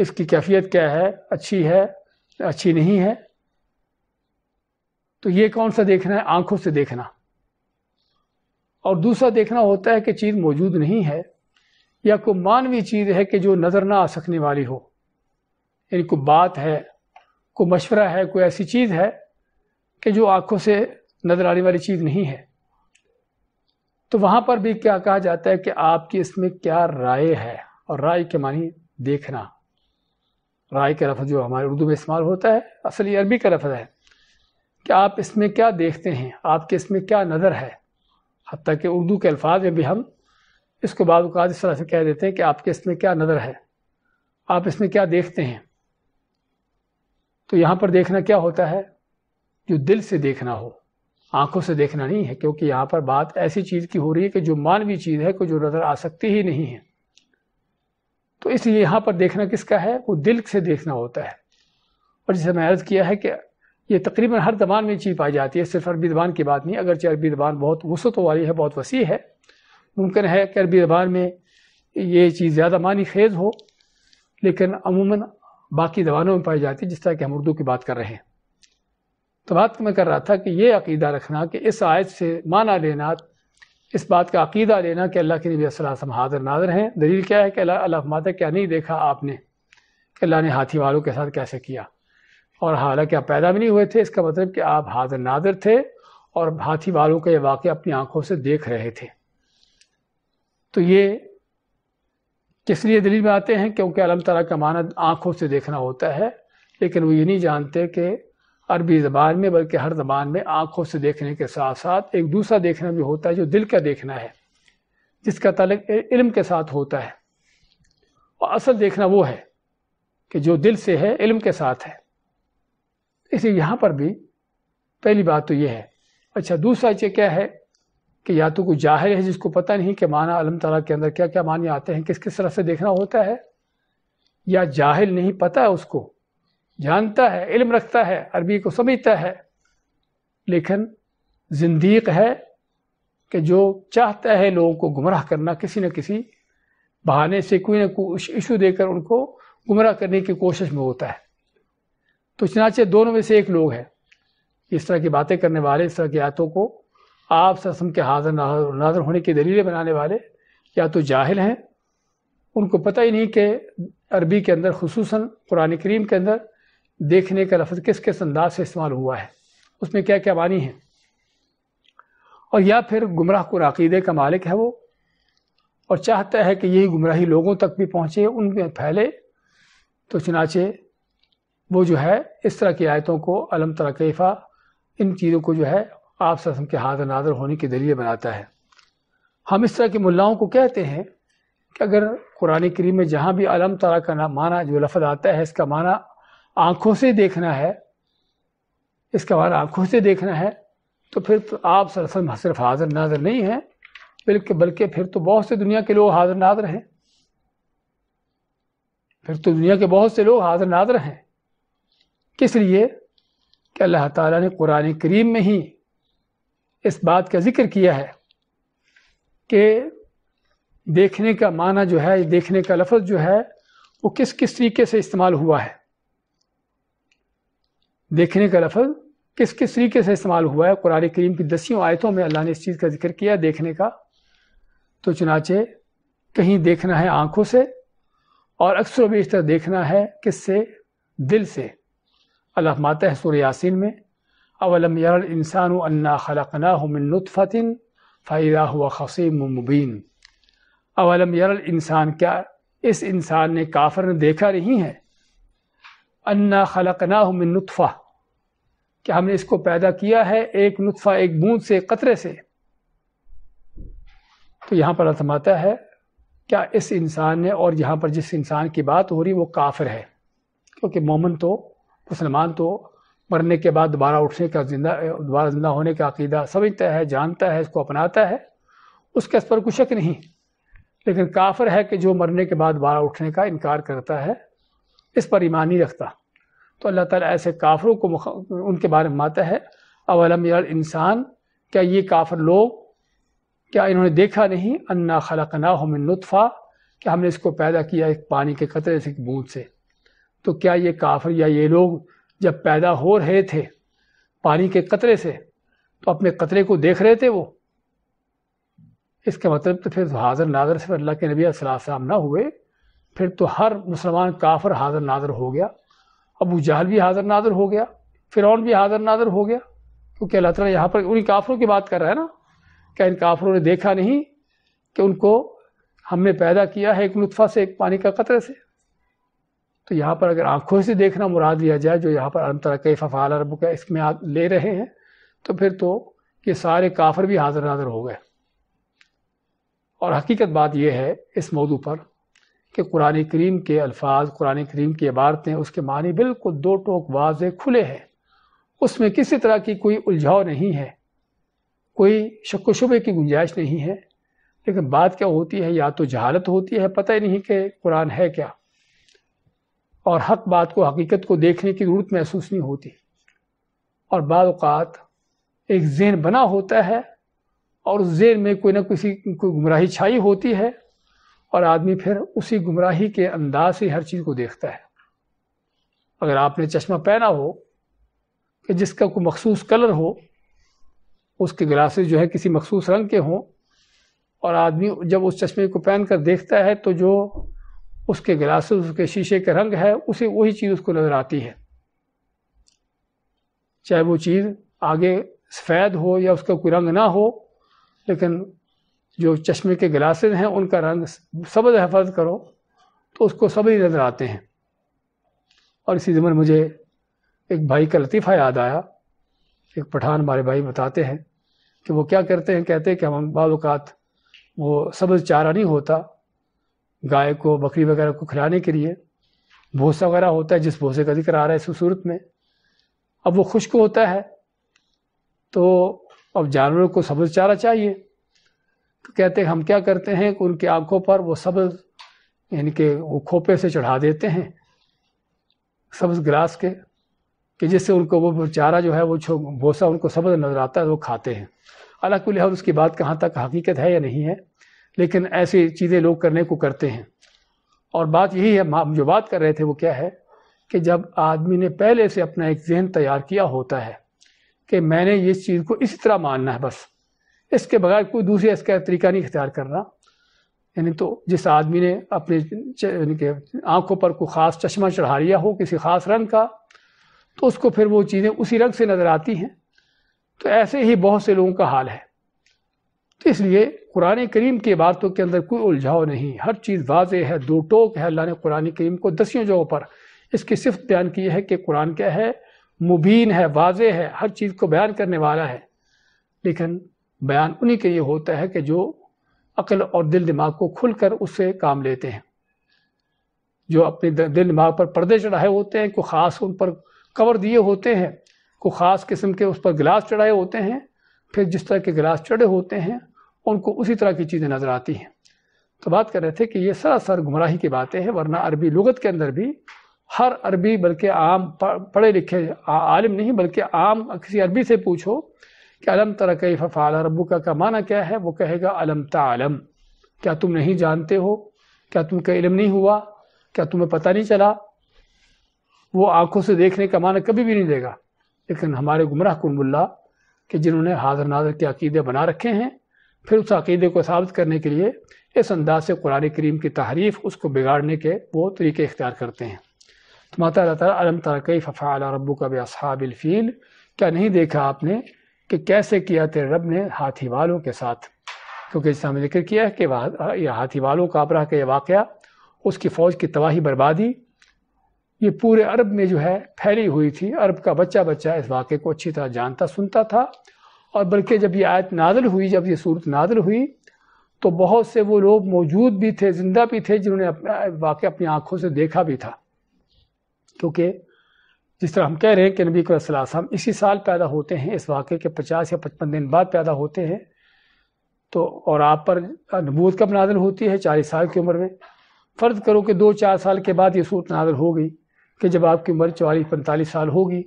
इसकी कैफियत क्या है अच्छी है अच्छी नहीं है तो ये कौन सा देखना है आंखों से देखना और दूसरा देखना होता है कि चीज़ मौजूद नहीं है या कोई मानवीय चीज़ है कि जो नज़र ना आ सकने वाली हो यानी कोई बात है कोई मशवरा है कोई ऐसी चीज़ है कि जो आंखों से नज़र आने वाली चीज़ नहीं है तो वहां पर भी क्या कहा जाता है कि आपकी इसमें क्या राय है और राय के मानी देखना राय का लफ्ज जो हमारे उर्दू में इस्तेमाल होता है असली अरबी का लफ्ज है कि आप इसमें क्या देखते हैं आपके इसमें क्या नज़र है हती कि उर्दू के अल्फाज में भी हम इसको बाद इस तरह से कह देते हैं कि आपके इसमें क्या नज़र है आप इसमें क्या देखते हैं तो यहाँ पर देखना क्या होता है जो दिल से देखना हो आंखों से देखना नहीं है क्योंकि यहाँ पर बात ऐसी चीज़ की हो रही है कि जो मानवीय चीज़ है को जो नज़र आ सकती ही नहीं है तो इसलिए यहाँ पर देखना किसका है वो दिल से देखना होता है और जिसे मैं अर्ज़ किया है कि ये तकरीबन हर जबान में चीज़ पाई जाती है सिर्फ अरबी जबान की बात नहीं अगरचे अरबी जबान बहुत वसूत वाली है बहुत वसी है मुमकिन है कि अरबी जबान में ये चीज़ ज़्यादा मानी खेज हो लेकिन अमूमन बाकी जबानों में पाई जाती है जिस तरह कि हम उर्दू की बात कर रहे हैं तो बात मैं कर रहा था कि ये अकीदा रखना कि इस आयत से माना लेना इस बात का अकीदा लेना कि अल्लाह के नबी वसम हाजिर नाजर हैं दलील क्या है कि अल्लाह अल्लाह क्या नहीं देखा आपने कि अल्लाह ने हाथी वालों के साथ कैसे किया और हालांकि आप पैदा भी नहीं हुए थे इसका मतलब कि आप हाजिर नादिर थे और हाथी वालों का ये वाक़ अपनी आंखों से देख रहे थे तो ये किस लिए दिल्ली में आते हैं क्योंकि अलम तला का माना आंखों से देखना होता है लेकिन वो ये नहीं जानते कि अरबी ज़बान में बल्कि हर ज़बान में आंखों से देखने के साथ साथ एक दूसरा देखना भी होता है जो दिल का देखना है जिसका तलक इल्म के साथ होता है और असल देखना वो है कि जो दिल से है इल्म के साथ है इसलिए यहाँ पर भी पहली बात तो यह है अच्छा दूसरा चीज़ क्या है कि या तो कोई जाहिर है जिसको पता नहीं कि माना अलम तला के अंदर क्या क्या माने आते हैं किस किस तरह से देखना होता है या जाहिल नहीं पता है उसको जानता है इल्म रखता है अरबी को समझता है लेकिन जिंदीक है कि जो चाहता है लोगों को गुमराह करना किसी न किसी बहाने से कोई ना कोई इशू देकर उनको गुमराह करने की कोशिश में होता है तो चनाचे दोनों में से एक लोग है इस तरह की बातें करने वाले इस तरह की आयतों को आप ससम के हाजिर नाजर होने की दलीलें बनाने वाले या तो जाहिल हैं उनको पता ही नहीं कि अरबी के अंदर खसूस कुरान करीम के अंदर देखने का लफ्ज़ किस किस अंदाज से इस्तेमाल हुआ है उसमें क्या क्या बानी है और या फिर गुमराह को अकीदे का मालिक है वो और चाहता है कि यही गुमराही लोगों तक भी पहुँचे उनमें फैले तो चनाचे वो जो है इस तरह की आयतों को अलम तरकीफ़ा इन चीज़ों को जो है आप ससम के हाथ नाजर होने के जरिए बनाता है हम इस तरह के मुलाओं को कहते हैं कि अगर कुरान करीम में जहाँ भी अलम तला का ना माना जो लफज आता है इसका माना आँखों से देखना है इसका माना आँखों से देखना है तो फिर तो आप सरसम सिर्फ हाजिर नाजर नहीं हैं बल्कि बल्कि फिर तो बहुत से दुनिया के लोग हाजिर नाजर हैं फिर तो दुनिया के बहुत से लोग हाजिर नाजर हैं किस लिए कि अल्लाह ताला ने कुरान करीम में ही इस बात का जिक्र किया है कि देखने का माना जो है देखने का लफ्ज़ जो है वो किस किस तरीके से इस्तेमाल हुआ है देखने का लफ्ज़ किस किस तरीके से इस्तेमाल हुआ है कुरान करीम की दसियों आयतों में अल्लाह ने इस चीज़ का जिक्र किया देखने का तो चुनाचे कहीं देखना है आँखों से और अक्सर बेशतर देखना है किससे दिल से अल्लाह माता है यासिन में अवलम इंसान अन्ना खलकना मिनफ़तिन फ़ैदा हुआ खसीम मुबीन अवलम इंसान क्या इस इंसान ने काफर ने देखा नहीं है अन्ना खलकना मिनफ़ा क्या हमने इसको पैदा किया है एक नुतफ़ा एक बूंद से कतरे से तो यहाँ पर अर्थमाता है क्या इस इंसान ने और यहाँ पर जिस इंसान की बात हो रही वो काफिर है क्योंकि मोमन तो मुसलमान तो मरने के बाद दोबारा उठने का जिंदा दोबारा जिंदा होने का अकीदा समझता है जानता है इसको अपनाता है उसके इस पर कुछ शक नहीं लेकिन काफर है कि जो मरने के बाद दोबारा उठने का इनकार करता है इस पर ईमान नहीं रखता तो अल्लाह ताला ऐसे काफरों को उनके बारे में माता है अवलम यार इंसान क्या ये काफर लोग क्या इन्होंने देखा नहीं अन्ना खलकना मिन नुतफ़ा कि हमने इसको पैदा किया एक पानी के कतरे से एक बूंद से तो क्या ये काफर या ये लोग जब पैदा हो रहे थे पानी के कतरे से तो अपने कतरे को देख रहे थे वो इसका मतलब तो फिर तो हाज़र नाजर से अल्लाह के नबी सलाम ना हुए फिर तो हर मुसलमान काफर हाज़र नाजर हो गया अबू जहल भी हाज़र नाजर हो गया फिर और भी हाज़र नाजर हो गया क्योंकि अल्लाह ताला यहाँ पर उन काफरों की बात कर रहा है ना क्या इन काफरों ने देखा नहीं कि उनको हमने पैदा किया है एक लुत्फा से एक पानी का कतरे से तो यहाँ पर अगर आंखों से देखना मुराद लिया जाए जो यहाँ पर अंतर कैफ फ़ाल अरब का इसमें आप ले रहे हैं तो फिर तो ये सारे काफर भी हाजिर नाजर हो गए और हकीकत बात यह है इस मौजू पर कि कुरान करीम के अल्फाज कुरान करीम की इबारतें उसके मानी बिल्कुल दो टोक वाज खुले हैं उसमें किसी तरह की कोई उलझाव नहीं है कोई शक शुबे की गुंजाइश नहीं है लेकिन बात क्या होती है या तो जहालत होती है पता ही नहीं कि कुरान है क्या और हक बात को हकीकत को देखने की ज़रूरत महसूस नहीं होती और बात एक जेन बना होता है और उस जेन में कोई ना किसी कोई गुमराही छाई होती है और आदमी फिर उसी गुमराही के अंदाज से हर चीज़ को देखता है अगर आपने चश्मा पहना हो कि जिसका कोई मखसूस कलर हो उसके ग्लासेस जो है किसी मखसूस रंग के हों और आदमी जब उस चश्मे को पहन कर देखता है तो जो उसके ग्लासेस उसके शीशे के रंग है उसे वही चीज़ उसको नज़र आती है चाहे वो चीज़ आगे सफ़ेद हो या उसका कोई रंग ना हो लेकिन जो चश्मे के ग्लासेस हैं उनका रंग सबज हफज करो तो उसको सभी नज़र आते हैं और इसी ज़मन मुझे एक भाई का लतीफ़ा याद आया एक पठान हमारे भाई बताते हैं कि वो क्या करते हैं कहते हैं कि हम बाज़ात वो सब्ज़ चारा नहीं होता गाय को बकरी वगैरह को खिलाने के लिए भूसा वगैरह होता है जिस भूसे का जिक्र आ रहा है इस सूरत में अब वो खुश्क होता है तो अब जानवरों को सब्ज चारा चाहिए तो कहते हैं हम क्या करते हैं कि उनकी आंखों पर वो सब्ज यानी कि वो खोपे से चढ़ा देते हैं सब्ज ग्रास के कि जिससे उनको वो चारा जो है वो छो भूसा उनको सब्ज नजर आता है वो खाते हैं अलग लिहाज उसकी बात कहाँ तक हकीकत है या नहीं है लेकिन ऐसी चीज़ें लोग करने को करते हैं और बात यही है हम जो बात कर रहे थे वो क्या है कि जब आदमी ने पहले से अपना एक जहन तैयार किया होता है कि मैंने इस चीज़ को इसी तरह मानना है बस इसके बगैर कोई दूसरा इसका तरीका नहीं इख्तियार करना यानी तो जिस आदमी ने अपने आंखों पर कोई ख़ास चश्मा चढ़ा लिया हो किसी ख़ास रंग का तो उसको फिर वो चीज़ें उसी रंग से नज़र आती हैं तो ऐसे ही बहुत से लोगों का हाल है तो इसलिए कुरान करीम की इबारतों के अंदर कोई उलझाव नहीं हर चीज़ वाज है दो टोक है अल्लाह ने कुरान करीम को दसियों जगहों पर इसकी सिर्फ बयान की है कि कुरान क्या है मुबीन है वाज है हर चीज़ को बयान करने वाला है लेकिन बयान उन्हीं के लिए होता है कि जो अकल और दिल दिमाग को खुल कर उससे काम लेते हैं जो अपने दिल दिमाग पर पर्दे चढ़ाए होते हैं को ख़ास उन पर कवर दिए होते हैं को ख़ास किस्म के उस पर गिलास चढ़ाए होते हैं फिर जिस तरह के गिलास चढ़े होते हैं उनको उसी तरह की चीज़ें नज़र आती हैं तो बात कर रहे थे कि ये सरासर गुमराही की बातें हैं वरना अरबी लगत के अंदर भी हर अरबी बल्कि आम पढ़े लिखे आलिम नहीं बल्कि आम किसी अरबी से पूछो कि अलम तरकई फ़ाल रबू का, का माना क्या है वो कहेगा अलम तालम क्या तुम नहीं जानते हो क्या तुम का इलम नहीं हुआ क्या तुम्हें पता नहीं चला वो आंखों से देखने का माना कभी भी नहीं देगा लेकिन हमारे गुमराह कुल कि जिन्होंने हाज़र नाजर के अकीदे बना रखे हैं फिर उस अकीदे को साबित करने के लिए इस अंदाज से कुरान करीम की तहरीफ उसको बिगाड़ने के वो तरीके इख्तियार करते हैं तो माता तरक ताला अलम तरकई फ़फ़ा रबू का बेअसहाबिलफ़ील क्या नहीं देखा आपने कि कैसे किया तेरे रब ने हाथी वालों के साथ क्योंकि इस हमने जिक्र किया है कि यह हाथी वालों का अपरा का यह वाक़ उसकी फ़ौज की तबाही बर्बादी ये पूरे अरब में जो है फैली हुई थी अरब का बच्चा बच्चा इस वाक़े को अच्छी तरह जानता सुनता था और बल्कि जब ये आयत नादल हुई जब ये सूरत नादल हुई तो बहुत से वो लोग मौजूद भी थे ज़िंदा भी थे जिन्होंने वाकई वाक़ अपनी आँखों से देखा भी था क्योंकि जिस तरह हम कह रहे हैं कि नबी वसल्लम इसी साल पैदा होते हैं इस वाक़े के पचास या पचपन दिन बाद पैदा होते हैं तो और आप पर नबूत कब नादल होती है चालीस साल की उम्र में फ़र्ज़ करो कि दो चार साल के बाद ये सूरत नादल हो गई कि जब आपकी उम्र चवालीस पैंतालीस साल होगी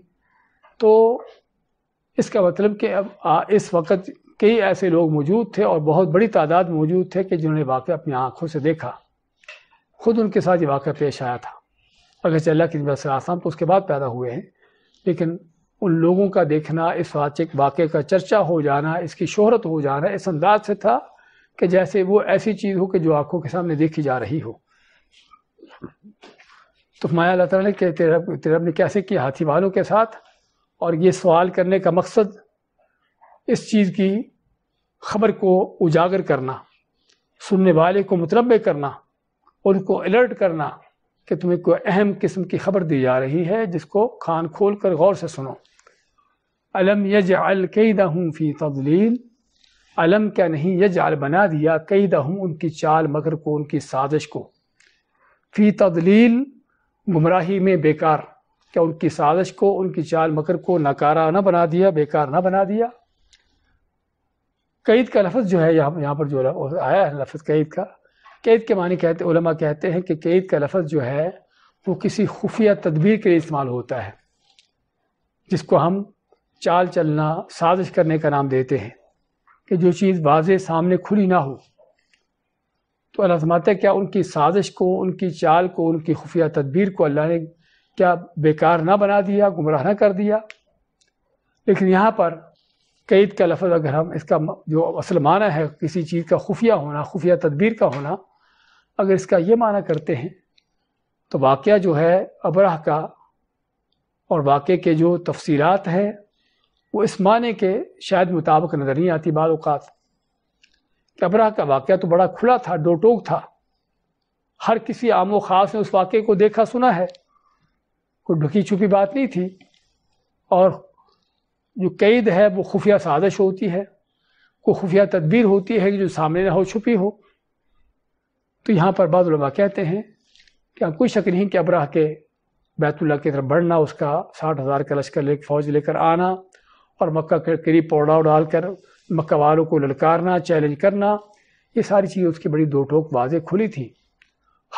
तो इसका मतलब कि अब आ, इस वक्त कई ऐसे लोग मौजूद थे और बहुत बड़ी तादाद मौजूद थे कि जिन्होंने वाक़ अपनी आँखों से देखा खुद उनके साथ ये वाक़ पेश आया था अगर चल्ला अल्लाह बस आसाम तो उसके बाद पैदा हुए हैं लेकिन उन लोगों का देखना इस वाचक वाक़े का चर्चा हो जाना इसकी शोहरत हो जाना इस अंदाज से था कि जैसे वो ऐसी चीज़ हो कि जो आँखों के सामने देखी जा रही हो तो माया अल्लाह ने तेरा तेरा ने कैसे किया हाथी वालों के साथ और ये सवाल करने का मकसद इस चीज़ की खबर को उजागर करना सुनने वाले को मतलब करना उनको अलर्ट करना कि तुम्हें कोई अहम किस्म की खबर दी जा रही है जिसको खान खोल कर गौर से सुनो अलम यज अल कई दहूँ फ़ी तदलील अलम क्या नहीं यज अल बना दिया कई दहूँ उनकी चाल मगर को उनकी साजिश को फ़ी तदलील गुमराही में बेकार क्या उनकी साजिश को उनकी चाल मकर को नकारा ना बना दिया बेकार ना बना दिया कैद का लफ्ज़ जो है यहाँ यहाँ पर जो आया है लफ्ज़ कैद का कैद के मानी कहते उलमा कहते हैं कि कैद का लफ्ज़ जो है वो किसी खुफिया तदबीर के लिए इस्तेमाल होता है जिसको हम चाल चलना साजिश करने का नाम देते हैं कि जो चीज़ वाज सामने खुली ना हो तो अल्लाह समाते क्या उनकी साजिश को उनकी चाल को उनकी खुफिया तदबीर को अल्लाह ने क्या बेकार ना बना दिया गुमराह ना कर दिया लेकिन यहाँ पर कैद का लफ्ज़ अगर हम इसका जो असल माना है किसी चीज़ का खुफिया होना खुफिया तदबीर का होना अगर इसका ये माना करते हैं तो वाक़ जो है अबराह का और वाक़ के जो तफसीरत है वो इस माने के शायद मुताबिक नज़र नहीं आती कि अबराह का वाक़ तो बड़ा खुला था डोटोक था हर किसी आमो ख़ास ने उस वाक़े को देखा सुना है कोई ढुकी छुपी बात नहीं थी और जो कैद है वो खुफिया साजिश होती है कोई खुफिया तदबीर होती है कि जो सामने ना हो छुपी हो तो यहाँ पर बाद कहते हैं कि अब कोई शक नहीं कि अबराह के बैतुल्ला की तरफ बढ़ना उसका साठ हज़ार का लश्कर ले फौज लेकर आना और मक्का के करीब पौड़ाव डालकर मक्का वालों को ललकारना चैलेंज करना ये सारी चीज़ें उसकी बड़ी दो टोक वाजें खुली थी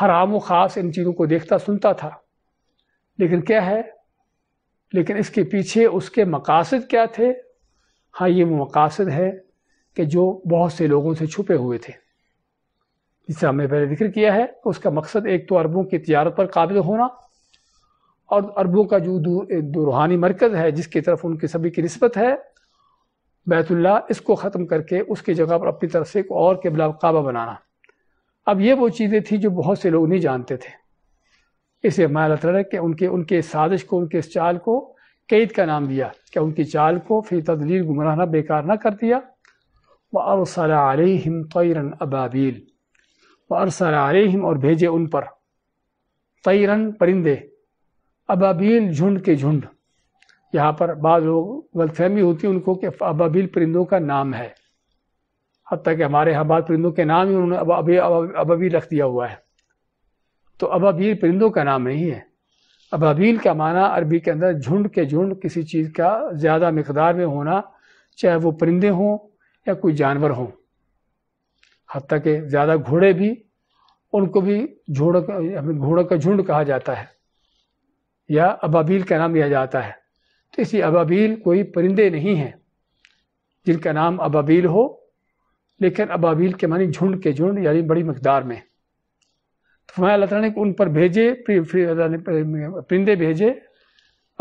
आम व ख़ास इन चीज़ों को देखता सुनता था लेकिन क्या है लेकिन इसके पीछे उसके मकासद क्या थे हाँ ये मकासद है कि जो बहुत से लोगों से छुपे हुए थे जिससे हमने पहले जिक्र किया है उसका मकसद एक तो अरबों की तजारत पर काबिल होना और अरबों का जो दो रूहानी मरकज़ है जिसकी तरफ उनकी सभी की नस्बत है बैतुल्ला इसको ख़त्म करके उसकी जगह पर अपनी तरफ से एक और के काबा बनाना अब ये वो चीज़ें थी जो बहुत से लोग नहीं जानते थे इसे माया तला के उनके उनके साजिश को उनके इस चाल को कैद का नाम दिया क्या उनकी चाल को फिर तदलील गुमराहना बेकार ना कर दिया व अरसलाम तयरन अबाबील व अरसलाम और भेजे उन पर तयरन परिंदे अबाबील झुंड के झुंड यहाँ पर बाद लोग गलतफहमी होती है उनको कि अबाबील परिंदों का नाम है हती कि हमारे यहाँ बाद परिंदों के नाम ही उन्होंने अबाबील रख दिया हुआ है तो अबाबील परिंदों का नाम नहीं है अबाबील का माना अरबी के अंदर झुंड के झुंड किसी चीज़ का ज़्यादा मकदार में होना चाहे वो परिंदे हों या कोई जानवर हों हती के ज़्यादा घोड़े भी उनको भी झोड़ घोड़ों का झुंड कहा जाता है या अबाबील का नाम लिया जाता है तो इसी अबाबील कोई परिंदे नहीं हैं जिनका नाम अबाबील हो लेकिन अबाबील के मानी झुंड के झुंड यानी बड़ी मकदार में फरमाया अल्लाह तला ने उन पर भेजे अल्लाह ने परिंदे भेजे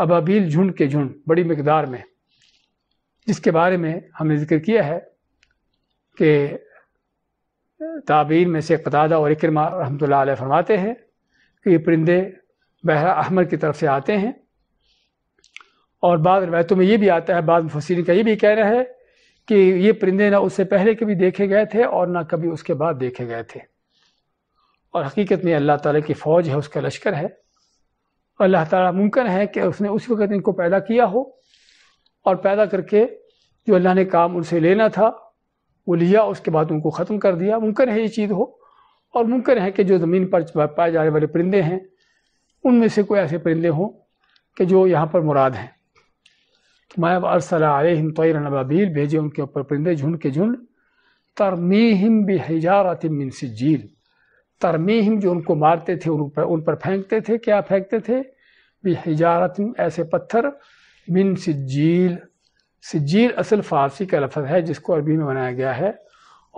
अबाबील झुंड के झुंड बड़ी मकदार में जिसके बारे में हमने जिक्र किया है कि ताबीर में से कतादा और इक्रमा रहमतुल्लाह अलैह फरमाते हैं कि ये परिंदे बहरा अहमर की तरफ से आते हैं और बाद रवायतों में ये भी आता है बाद मुफसरीन का ये भी कह रहा है कि ये परिंदे ना उससे पहले कभी देखे गए थे और ना कभी उसके बाद देखे गए थे और हकीकत में अल्लाह ताला की फ़ौज है उसका लश्कर है अल्लाह ताला मुमकिन है कि उसने उस वक़्त इनको पैदा किया हो और पैदा करके जो अल्लाह ने काम उनसे लेना था वो लिया उसके बाद उनको ख़त्म कर दिया मुमकिन है ये चीज़ हो और मुमकिन है कि जो ज़मीन पर पाए जाने वाले परिंदे हैं उनमें से कोई ऐसे परिंदे हों कि जो यहाँ पर मुराद हैं मैं अरसलाम तैर नबाबील भेजे उनके ऊपर परिंदे झुंड के झुंड बेहजार बिहजारतिमिन से झील तरमीम जो उनको मारते थे उन पर उन पर फेंकते थे क्या फेंकते थे हिजारत ऐसे पत्थर मिन सिजील सिजील असल फ़ारसी का लफ्ज़ है जिसको अरबी में बनाया गया है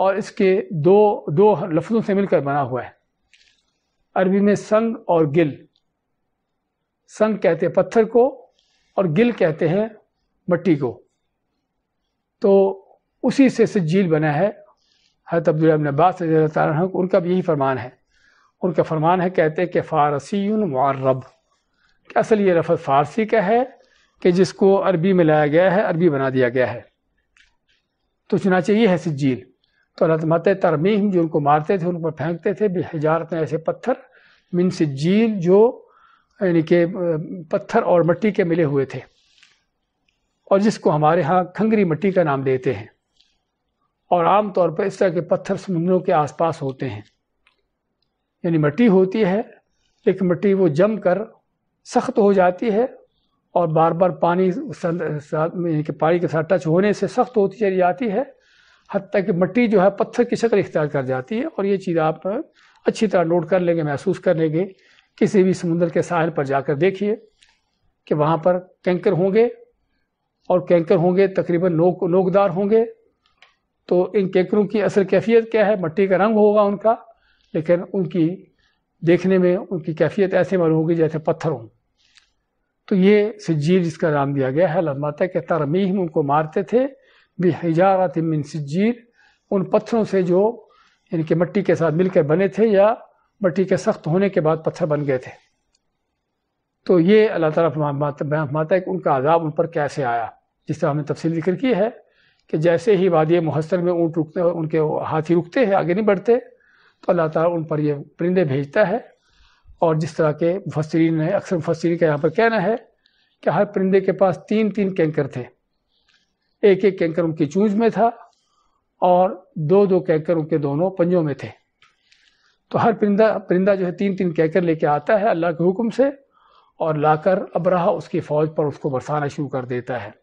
और इसके दो दो लफ्ज़ों से मिलकर बना हुआ है अरबी में संग और गिल संग कहते हैं पत्थर को और गिल कहते हैं मट्टी को तो उसी से सिजील बना है हजरत अब्दुल्ल अब्बास उनका भी यही फरमान है उनका फरमान है कहते कि फ़ारसी मारब असल ये लफज फ़ारसी का है कि जिसको अरबी में लाया गया है अरबी बना दिया गया है तो चुनाचे ये है सिजील तो रतमत तरमीम जो उनको मारते थे उन पर फेंकते थे हिजारत में ऐसे पत्थर मिन सिजील जो यानी कि पत्थर और मट्टी के मिले हुए थे और जिसको हमारे यहाँ खंगरी मट्टी का नाम देते हैं और आमतौर पर इस तरह के पत्थर समुद्रों के आसपास होते हैं यानी मिट्टी होती है लेकिन मिट्टी वो जम कर सख्त हो जाती है और बार बार पानी साथ में कि पानी के साथ टच होने से सख्त होती चली जाती है हती कि मिट्टी जो है पत्थर की शक्ल इख्तियार कर जाती है और ये चीज़ आप अच्छी तरह नोट कर लेंगे महसूस कर लेंगे किसी भी समुद्र के साहल पर जाकर देखिए कि वहाँ पर कैंकर होंगे और कैंकर होंगे तकरीबन नोक नोकदार होंगे तो इन केकरों की असल कैफियत क्या है मट्टी का रंग होगा उनका लेकिन उनकी देखने में उनकी कैफियत ऐसे मालूम होगी जैसे पत्थर हों तो ये सज्जीर जिसका नाम दिया गया है लमाता के तरमीम उनको मारते थे भी हजार तमिन सज्जीर उन पत्थरों से जो इनके मट्टी के साथ मिलकर बने थे या मट्टी के सख्त होने के बाद पत्थर बन गए थे तो ये अल्लाह तला माता है कि उनका आज़ाब उन पर कैसे आया जिस तरह हमने तफसील जिक्र की है कि जैसे ही वादिय मुहसर में ऊँट रुकते उनके हाथी रुकते हैं आगे नहीं बढ़ते तो अल्लाह ताला उन पर ये परिंदे भेजता है और जिस तरह के मुफसरीन ने अक्सर मुफसरीन का यहाँ पर कहना है कि हर परिंदे के पास तीन तीन कैंकर थे एक एक कैंकर उनकी चूंज में था और दो दो कैंकर उनके दोनों पंजों में थे तो हर परिंदा परिंदा जो है तीन तीन कैंकर लेके आता है अल्लाह के हुक्म से और लाकर अबराह उसकी फ़ौज पर उसको बरसाना शुरू कर देता है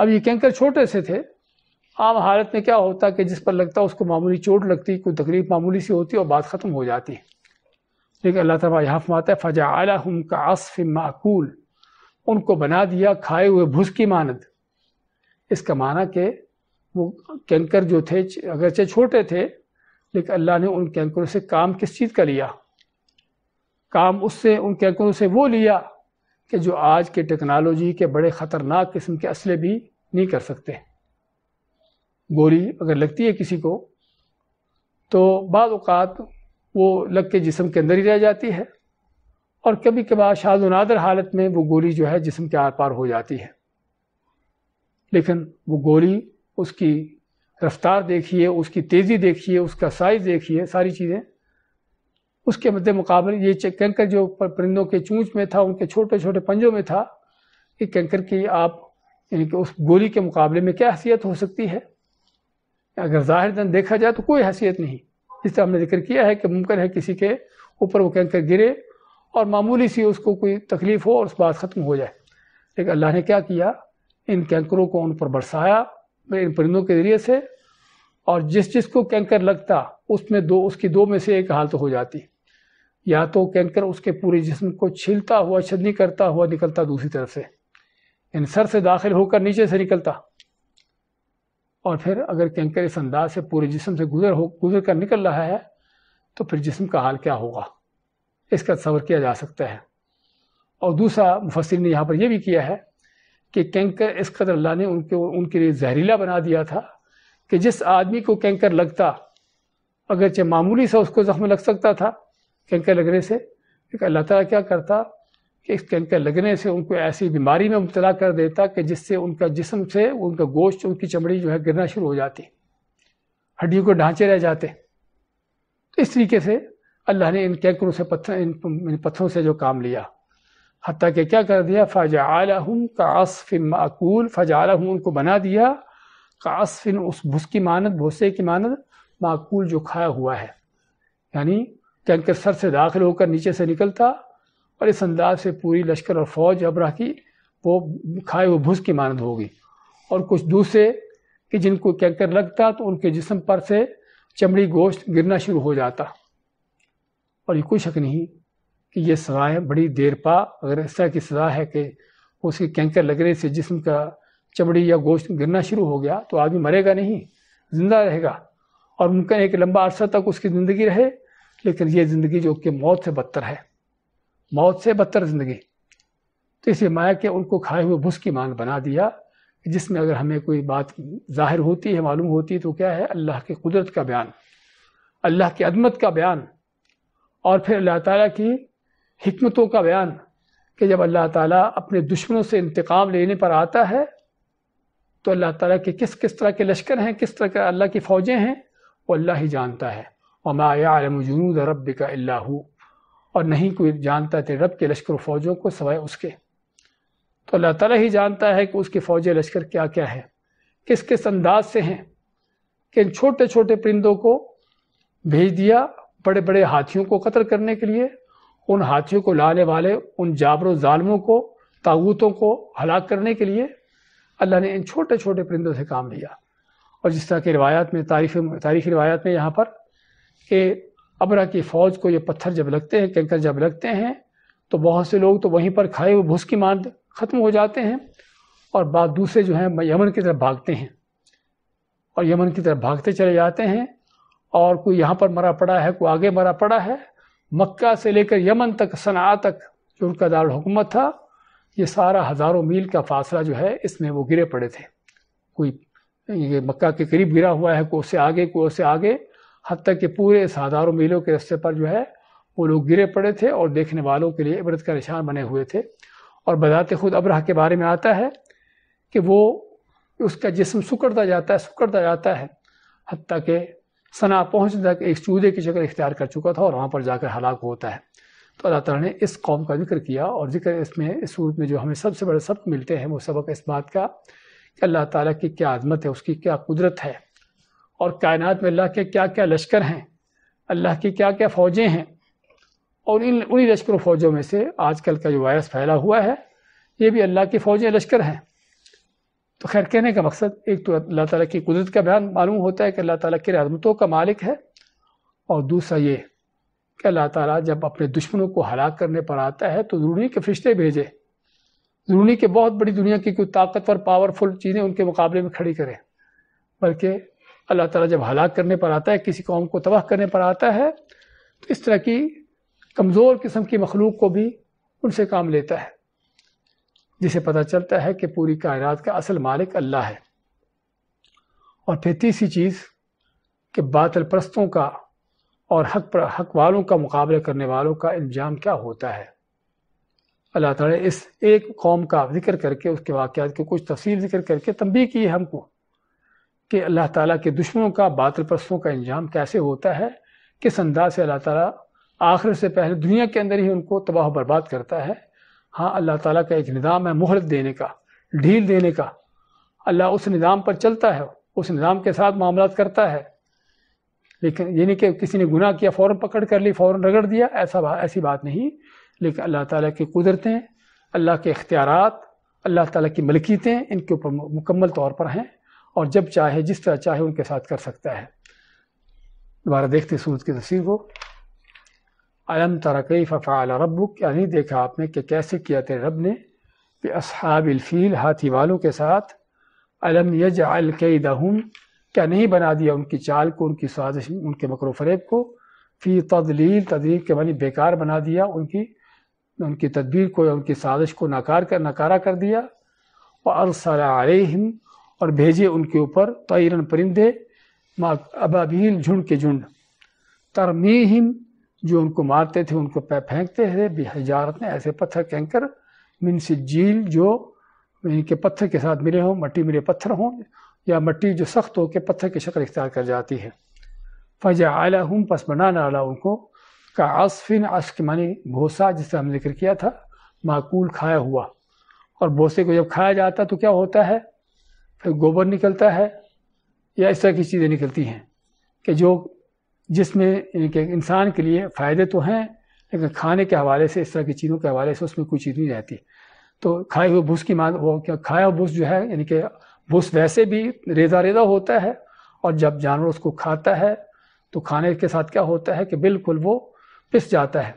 अब ये कैंकर छोटे से थे आम हालत में क्या होता कि जिस पर लगता उसको मामूली चोट लगती कोई तकलीफ मामूली सी होती और बात ख़त्म हो जाती लेकिन अल्लाह तबा यहाँ फमाता है फ़जा आला हम का आसफ माकूल उनको बना दिया खाए हुए भूस की मानद इसका माना कि वो कैंकर जो थे अगरचे छोटे थे लेकिन अल्लाह ने उन कैंकरों से काम किस चीज़ का लिया काम उससे उन कैंकरों से वो लिया कि जो आज के टेक्नोलॉजी के बड़े ख़तरनाक किस्म के असले भी नहीं कर सकते गोली अगर लगती है किसी को तो बाद वो लग के जिसम के अंदर ही रह जाती है और कभी कभार व नादर हालत में वो गोली जो है जिसम के आर पार हो जाती है लेकिन वो गोली उसकी रफ्तार देखिए उसकी तेज़ी देखिए उसका साइज़ देखिए सारी चीज़ें उसके मद्दे मुकाबले ये कैंकर जो परिंदों के चूंच में था उनके छोटे छोटे पंजों में था कि कैंकर की आप यानी कि उस गोली के मुकाबले में क्या हैसियत हो सकती है अगर ज़ाहिर दिन देखा जाए तो कोई हैसियत नहीं इस तरह हमने जिक्र किया है कि मुमकिन है किसी के ऊपर वो कैंकर गिरे और मामूली सी उसको कोई तकलीफ़ हो और उस बात ख़त्म हो जाए लेकिन अल्लाह ने क्या किया इन कैंकरों को उन पर बरसाया इन परिंदों के ज़रिए से और जिस जिसको कैंकर लगता उसमें दो उसकी दो में से एक हालत तो हो जाती या तो कैंकर उसके पूरे जिसम को छीलता हुआ छदनी करता हुआ निकलता दूसरी तरफ से इन सर से दाखिल होकर नीचे से निकलता और फिर अगर कैंकर इस अंदाज से पूरे जिसम से गुजर हो गुजर कर निकल रहा है तो फिर जिसम का हाल क्या होगा इसका तस्वर किया जा सकता है और दूसरा मुफसर ने यहाँ पर यह भी किया है कि कैंकर इस कदर अल्लाह ने उनके उनके लिए जहरीला बना दिया था कि जिस आदमी को कैंकर लगता अगरचे मामूली सा उसको जख्म लग सकता था कैंकर लगने से क्योंकि अल्लाह ताला क्या करता कि इस कैंकर लगने से उनको ऐसी बीमारी में मुबला कर देता कि जिससे उनका जिसम से उनका गोश्त उनकी चमड़ी जो है गिरना शुरू हो जाती हड्डियों को ढांचे रह जाते तो इस तरीके से अल्लाह ने इन कैंकरों से पत्थर इन पत्थरों से जो काम लिया हती कि क्या कर दिया फ़जालहम का आसफिन माकूल फ़जालहम उनको बना दिया का आसफिन उस भुस की मानत भूसे की मानत माकूल जो खाया हुआ है यानी टैंकर सर से दाखिल होकर नीचे से निकलता और इस अंदाज से पूरी लश्कर और फौज अबरा की वो खाए हुए भूस की मानद होगी और कुछ दूसरे कि जिनको टैंकर लगता तो उनके जिसम पर से चमड़ी गोश्त गिरना शुरू हो जाता और ये कोई शक नहीं कि ये सजाएँ बड़ी देर पा अगर ऐसा की सजा है कि उसके कैंकर लगने से जिसम का चमड़ी या गोश्त गिरना शुरू हो गया तो आदमी मरेगा नहीं ज़िंदा रहेगा और मुमकिन है कि लंबा अरसा तक उसकी ज़िंदगी रहे लेकिन ये ज़िंदगी जो कि मौत से बदतर है मौत से बदतर ज़िंदगी तो इसे माया के उनको खाए हुए भुस की मांग बना दिया जिसमें अगर हमें कोई बात जाहिर होती है मालूम होती है तो क्या है अल्लाह की कुदरत का बयान अल्लाह की अदमत का बयान और फिर अल्लाह ताला की हमतों का बयान कि जब अल्लाह ताला अपने दुश्मनों से इंतकाम लेने पर आता है तो अल्लाह ताला के किस किस तरह के लश्कर हैं किस तरह के अल्लाह की फ़ौजें हैं वो अल्लाह ही जानता है वमा यालम जुनूद रब का अल्लाह और नहीं कोई जानता तेरे रब के लश्कर फ़ौजों को सवाए उसके तो अल्लाह ताला ही जानता है कि उसके फ़ौज लश्कर क्या क्या है किस किस अंदाज से हैं कि इन छोटे छोटे परिंदों को भेज दिया बड़े बड़े हाथियों को कत्ल करने के लिए उन हाथियों को लाने वाले उन जाबरों ालमों को ताबूतों को हलाक करने के लिए अल्लाह ने इन छोटे छोटे परिंदों से काम लिया और जिस तरह की रवायात में तारीफ तारीखी रवायात में यहाँ पर कि अबरा की फौज को ये पत्थर जब लगते हैं कैंकर जब लगते हैं तो बहुत से लोग तो वहीं पर खाए हुए भूस की मार ख़त्म हो जाते हैं और बाद दूसरे जो हैं यमन की तरफ भागते हैं और यमन की तरफ भागते चले जाते हैं और कोई यहाँ पर मरा पड़ा है कोई आगे मरा पड़ा है मक्का से लेकर यमन तक सना तक जो उनका दारकूमत था ये सारा हज़ारों मील का फासला जो है इसमें वो गिरे पड़े थे कोई ये मक्का के करीब गिरा हुआ है कोई उससे आगे कोई उससे आगे तक कि पूरे साधारों हज़ारों मीलों के रस्ते पर जो है वो लोग गिरे पड़े थे और देखने वालों के लिए इबरत का निशान बने हुए थे और बजाते खुद अब्रह के बारे में आता है कि वो उसका जिसम सुकड़ता जाता है सुकड़ता जाता है हती कि सना पहुँचने तक एक चूदे की शक्ल इख्तियार कर चुका था और वहाँ पर जाकर हलाक होता है तो अल्लाह तला ने इस कौम का जिक्र किया और जिक्र इसमें इस सूरत में जो हमें सबसे बड़े सबक मिलते हैं वो सबक इस बात का कि अल्लाह ताली की क्या आज़मत है उसकी क्या कुदरत है और कायनात में अल्लाह के क्या क्या लश्कर हैं अल्लाह की क्या क्या फ़ौजें हैं और इन उन्हीं लश्कर फ़ौजों में से आजकल का जो वायरस फैला हुआ है ये भी अल्लाह की फ़ौजें लश्कर हैं तो खैर कहने का मकसद एक तो अल्लाह ताला की कुदरत का बयान मालूम होता है कि अल्लाह ताला की रहमतों का मालिक है और दूसरा ये कि अल्लाह ताला जब अपने दुश्मनों को हलाक करने पर आता है तो ज़रूरी के फरिश्ते भेजे ज़रूरी के बहुत बड़ी दुनिया की कोई ताकतवर पावरफुल चीज़ें उनके मुकाबले में खड़ी करें बल्कि अल्लाह ताला जब हलाक करने पर आता है किसी कौम को तबाह करने पर आता है तो इस तरह की कमज़ोर किस्म की मखलूक को भी उनसे काम लेता है जिसे पता चलता है कि पूरी कायनात का असल मालिक अल्लाह है और फिर तीसरी चीज़ कि बातल परस्तों का और हक पर हक वालों का मुकाबला करने वालों का इंजाम क्या होता है अल्लाह ताला इस एक कौम का जिक्र करके उसके वाक़ के कुछ तफसील जिक्र करके तंबी की है हमको कि अल्लाह ताला के दुश्मनों का बातल परस्तों का इंजाम कैसे होता है किस अंदाज से अल्लाह ताला आखिर से पहले दुनिया के अंदर ही उनको तबाह बर्बाद करता है हाँ अल्लाह ताला का एक निज़ाम है मोहलत देने का ढील देने का अल्लाह उस निज़ाम पर चलता है उस निज़ाम के साथ मामला करता है लेकिन यानी कि किसी ने गुनाह किया फ़ौर पकड़ कर ली फ़ौर रगड़ दिया ऐसा बा, ऐसी बात नहीं लेकिन अल्लाह ताला की कुदरतें अल्लाह के इख्तियारात अल्लाह ताला की मलकीतें इनके ऊपर मुकम्मल तौर पर हैं और जब चाहे जिस तरह चाहे उनके साथ कर सकता है दोबारा देखते सूरज की तस्वीर को अलम तरकई फ़ाल रबुक क्या नहीं देखा आपने कि कैसे किया तेरे रब ने कि असहाबिलफ़ील हाथी वालों के साथ अलम यज अलकई दहम क्या नहीं बना दिया उनकी चाल को उनकी साजिश उनके मकर फरेब को फिर तदलील तदलील के मानी बेकार बना दिया उनकी उनकी तदबीर को या उनकी साजिश को नाकार कर नकारा कर दिया और अरसल और भेजे उनके ऊपर तयरन परिंदे अबाबीन झुंड के झुंड तरमीम जो उनको मारते थे उनको फेंकते थे बेहजारत ने ऐसे पत्थर कैंकर मिनसी झील जो इनके पत्थर के साथ मिले हों मट्टी मिले पत्थर हों या मट्टी जो सख्त हो के पत्थर की शक्ल इख्तियार कर जाती है फजा आला हम पस बनाना आला उनको का आसफिन अश्क मानी भोसा जिसका हमने जिक्र किया था माकूल खाया हुआ और भोसे को जब खाया जाता तो क्या होता है गोबर निकलता है या इस तरह की चीज़ें निकलती हैं कि जो जिसमें कि इंसान के लिए फ़ायदे तो हैं लेकिन खाने के हवाले से इस तरह की चीज़ों के हवाले से उसमें कोई चीज़ नहीं रहती तो खाए हुए भूस की मांग वो क्या खाया हुआ भूस जो है यानी कि भूस वैसे भी रेजा रेजा होता है और जब जानवर उसको खाता है तो खाने के साथ क्या होता है कि बिल्कुल वो पिस जाता है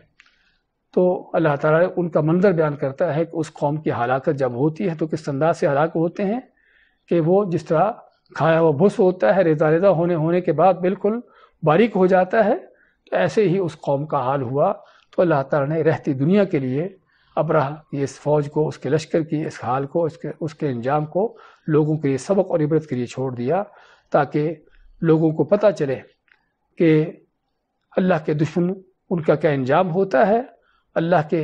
तो अल्लाह ताला उनका मंजर बयान करता है कि उस कौम की हलाकत जब होती है तो किस अंदाज से हलाक होते हैं कि वो जिस तरह खाया हुआ भुस होता है रेजा रेजा होने होने के बाद बिल्कुल बारीक हो जाता है तो ऐसे ही उस कौम का हाल हुआ तो अल्लाह ताला ने रहती दुनिया के लिए अबरा ये इस फौज को उसके लश्कर की इस हाल को उसके उसके इंजाम को लोगों के लिए सबक और इबरत के लिए छोड़ दिया ताकि लोगों को पता चले कि अल्लाह के दुश्मन उनका क्या इंजाम होता है अल्लाह के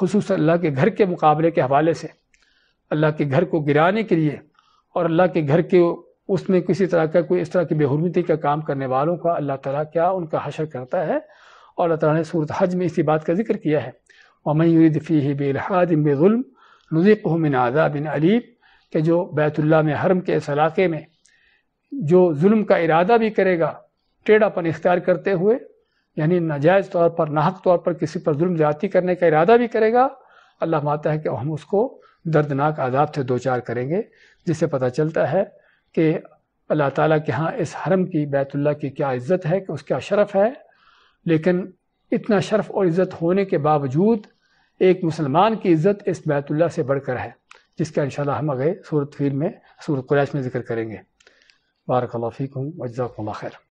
खसूस अल्लाह के घर के मुकाबले के हवाले से अल्लाह के घर को गिराने के लिए और अल्लाह के घर के उसमें किसी तरह का कोई इस तरह की बेहरमती का काम करने वालों का अल्लाह ताला क्या उनका हशर करता है और अल्लाह ताला ने सूरत हज में इसी बात का जिक्र किया है वमयदफ़ी बेलहाद बेजुल्म नज़ीक़मिन आज़ा बिन अलीब के जो बैतुल्ला में हरम के इस इलाके में जो जुल्म का इरादा भी करेगा टेढ़ापन इख्तियार करते हुए यानी नाजायज़ तौर पर नाहक तौर पर किसी पर जुल्म ज्यादा करने का इरादा भी करेगा अल्लाह माता है कि हम उसको दर्दनाक आदाब से दो चार करेंगे जिससे पता चलता है कि अल्लाह ताला के यहाँ इस हरम की बैतुल्ला की क्या इज़्ज़त है कि उसका शरफ़ है लेकिन इतना शरफ़ और इज़्ज़त होने के बावजूद एक मुसलमान की इज़्ज़त इस बैतुल्ला से बढ़कर है जिसका इंशाल्लाह हम आगे सूरत फील में सूरत कुरैश में जिक्र करेंगे बारकल्ला फ़ीकूँ खैर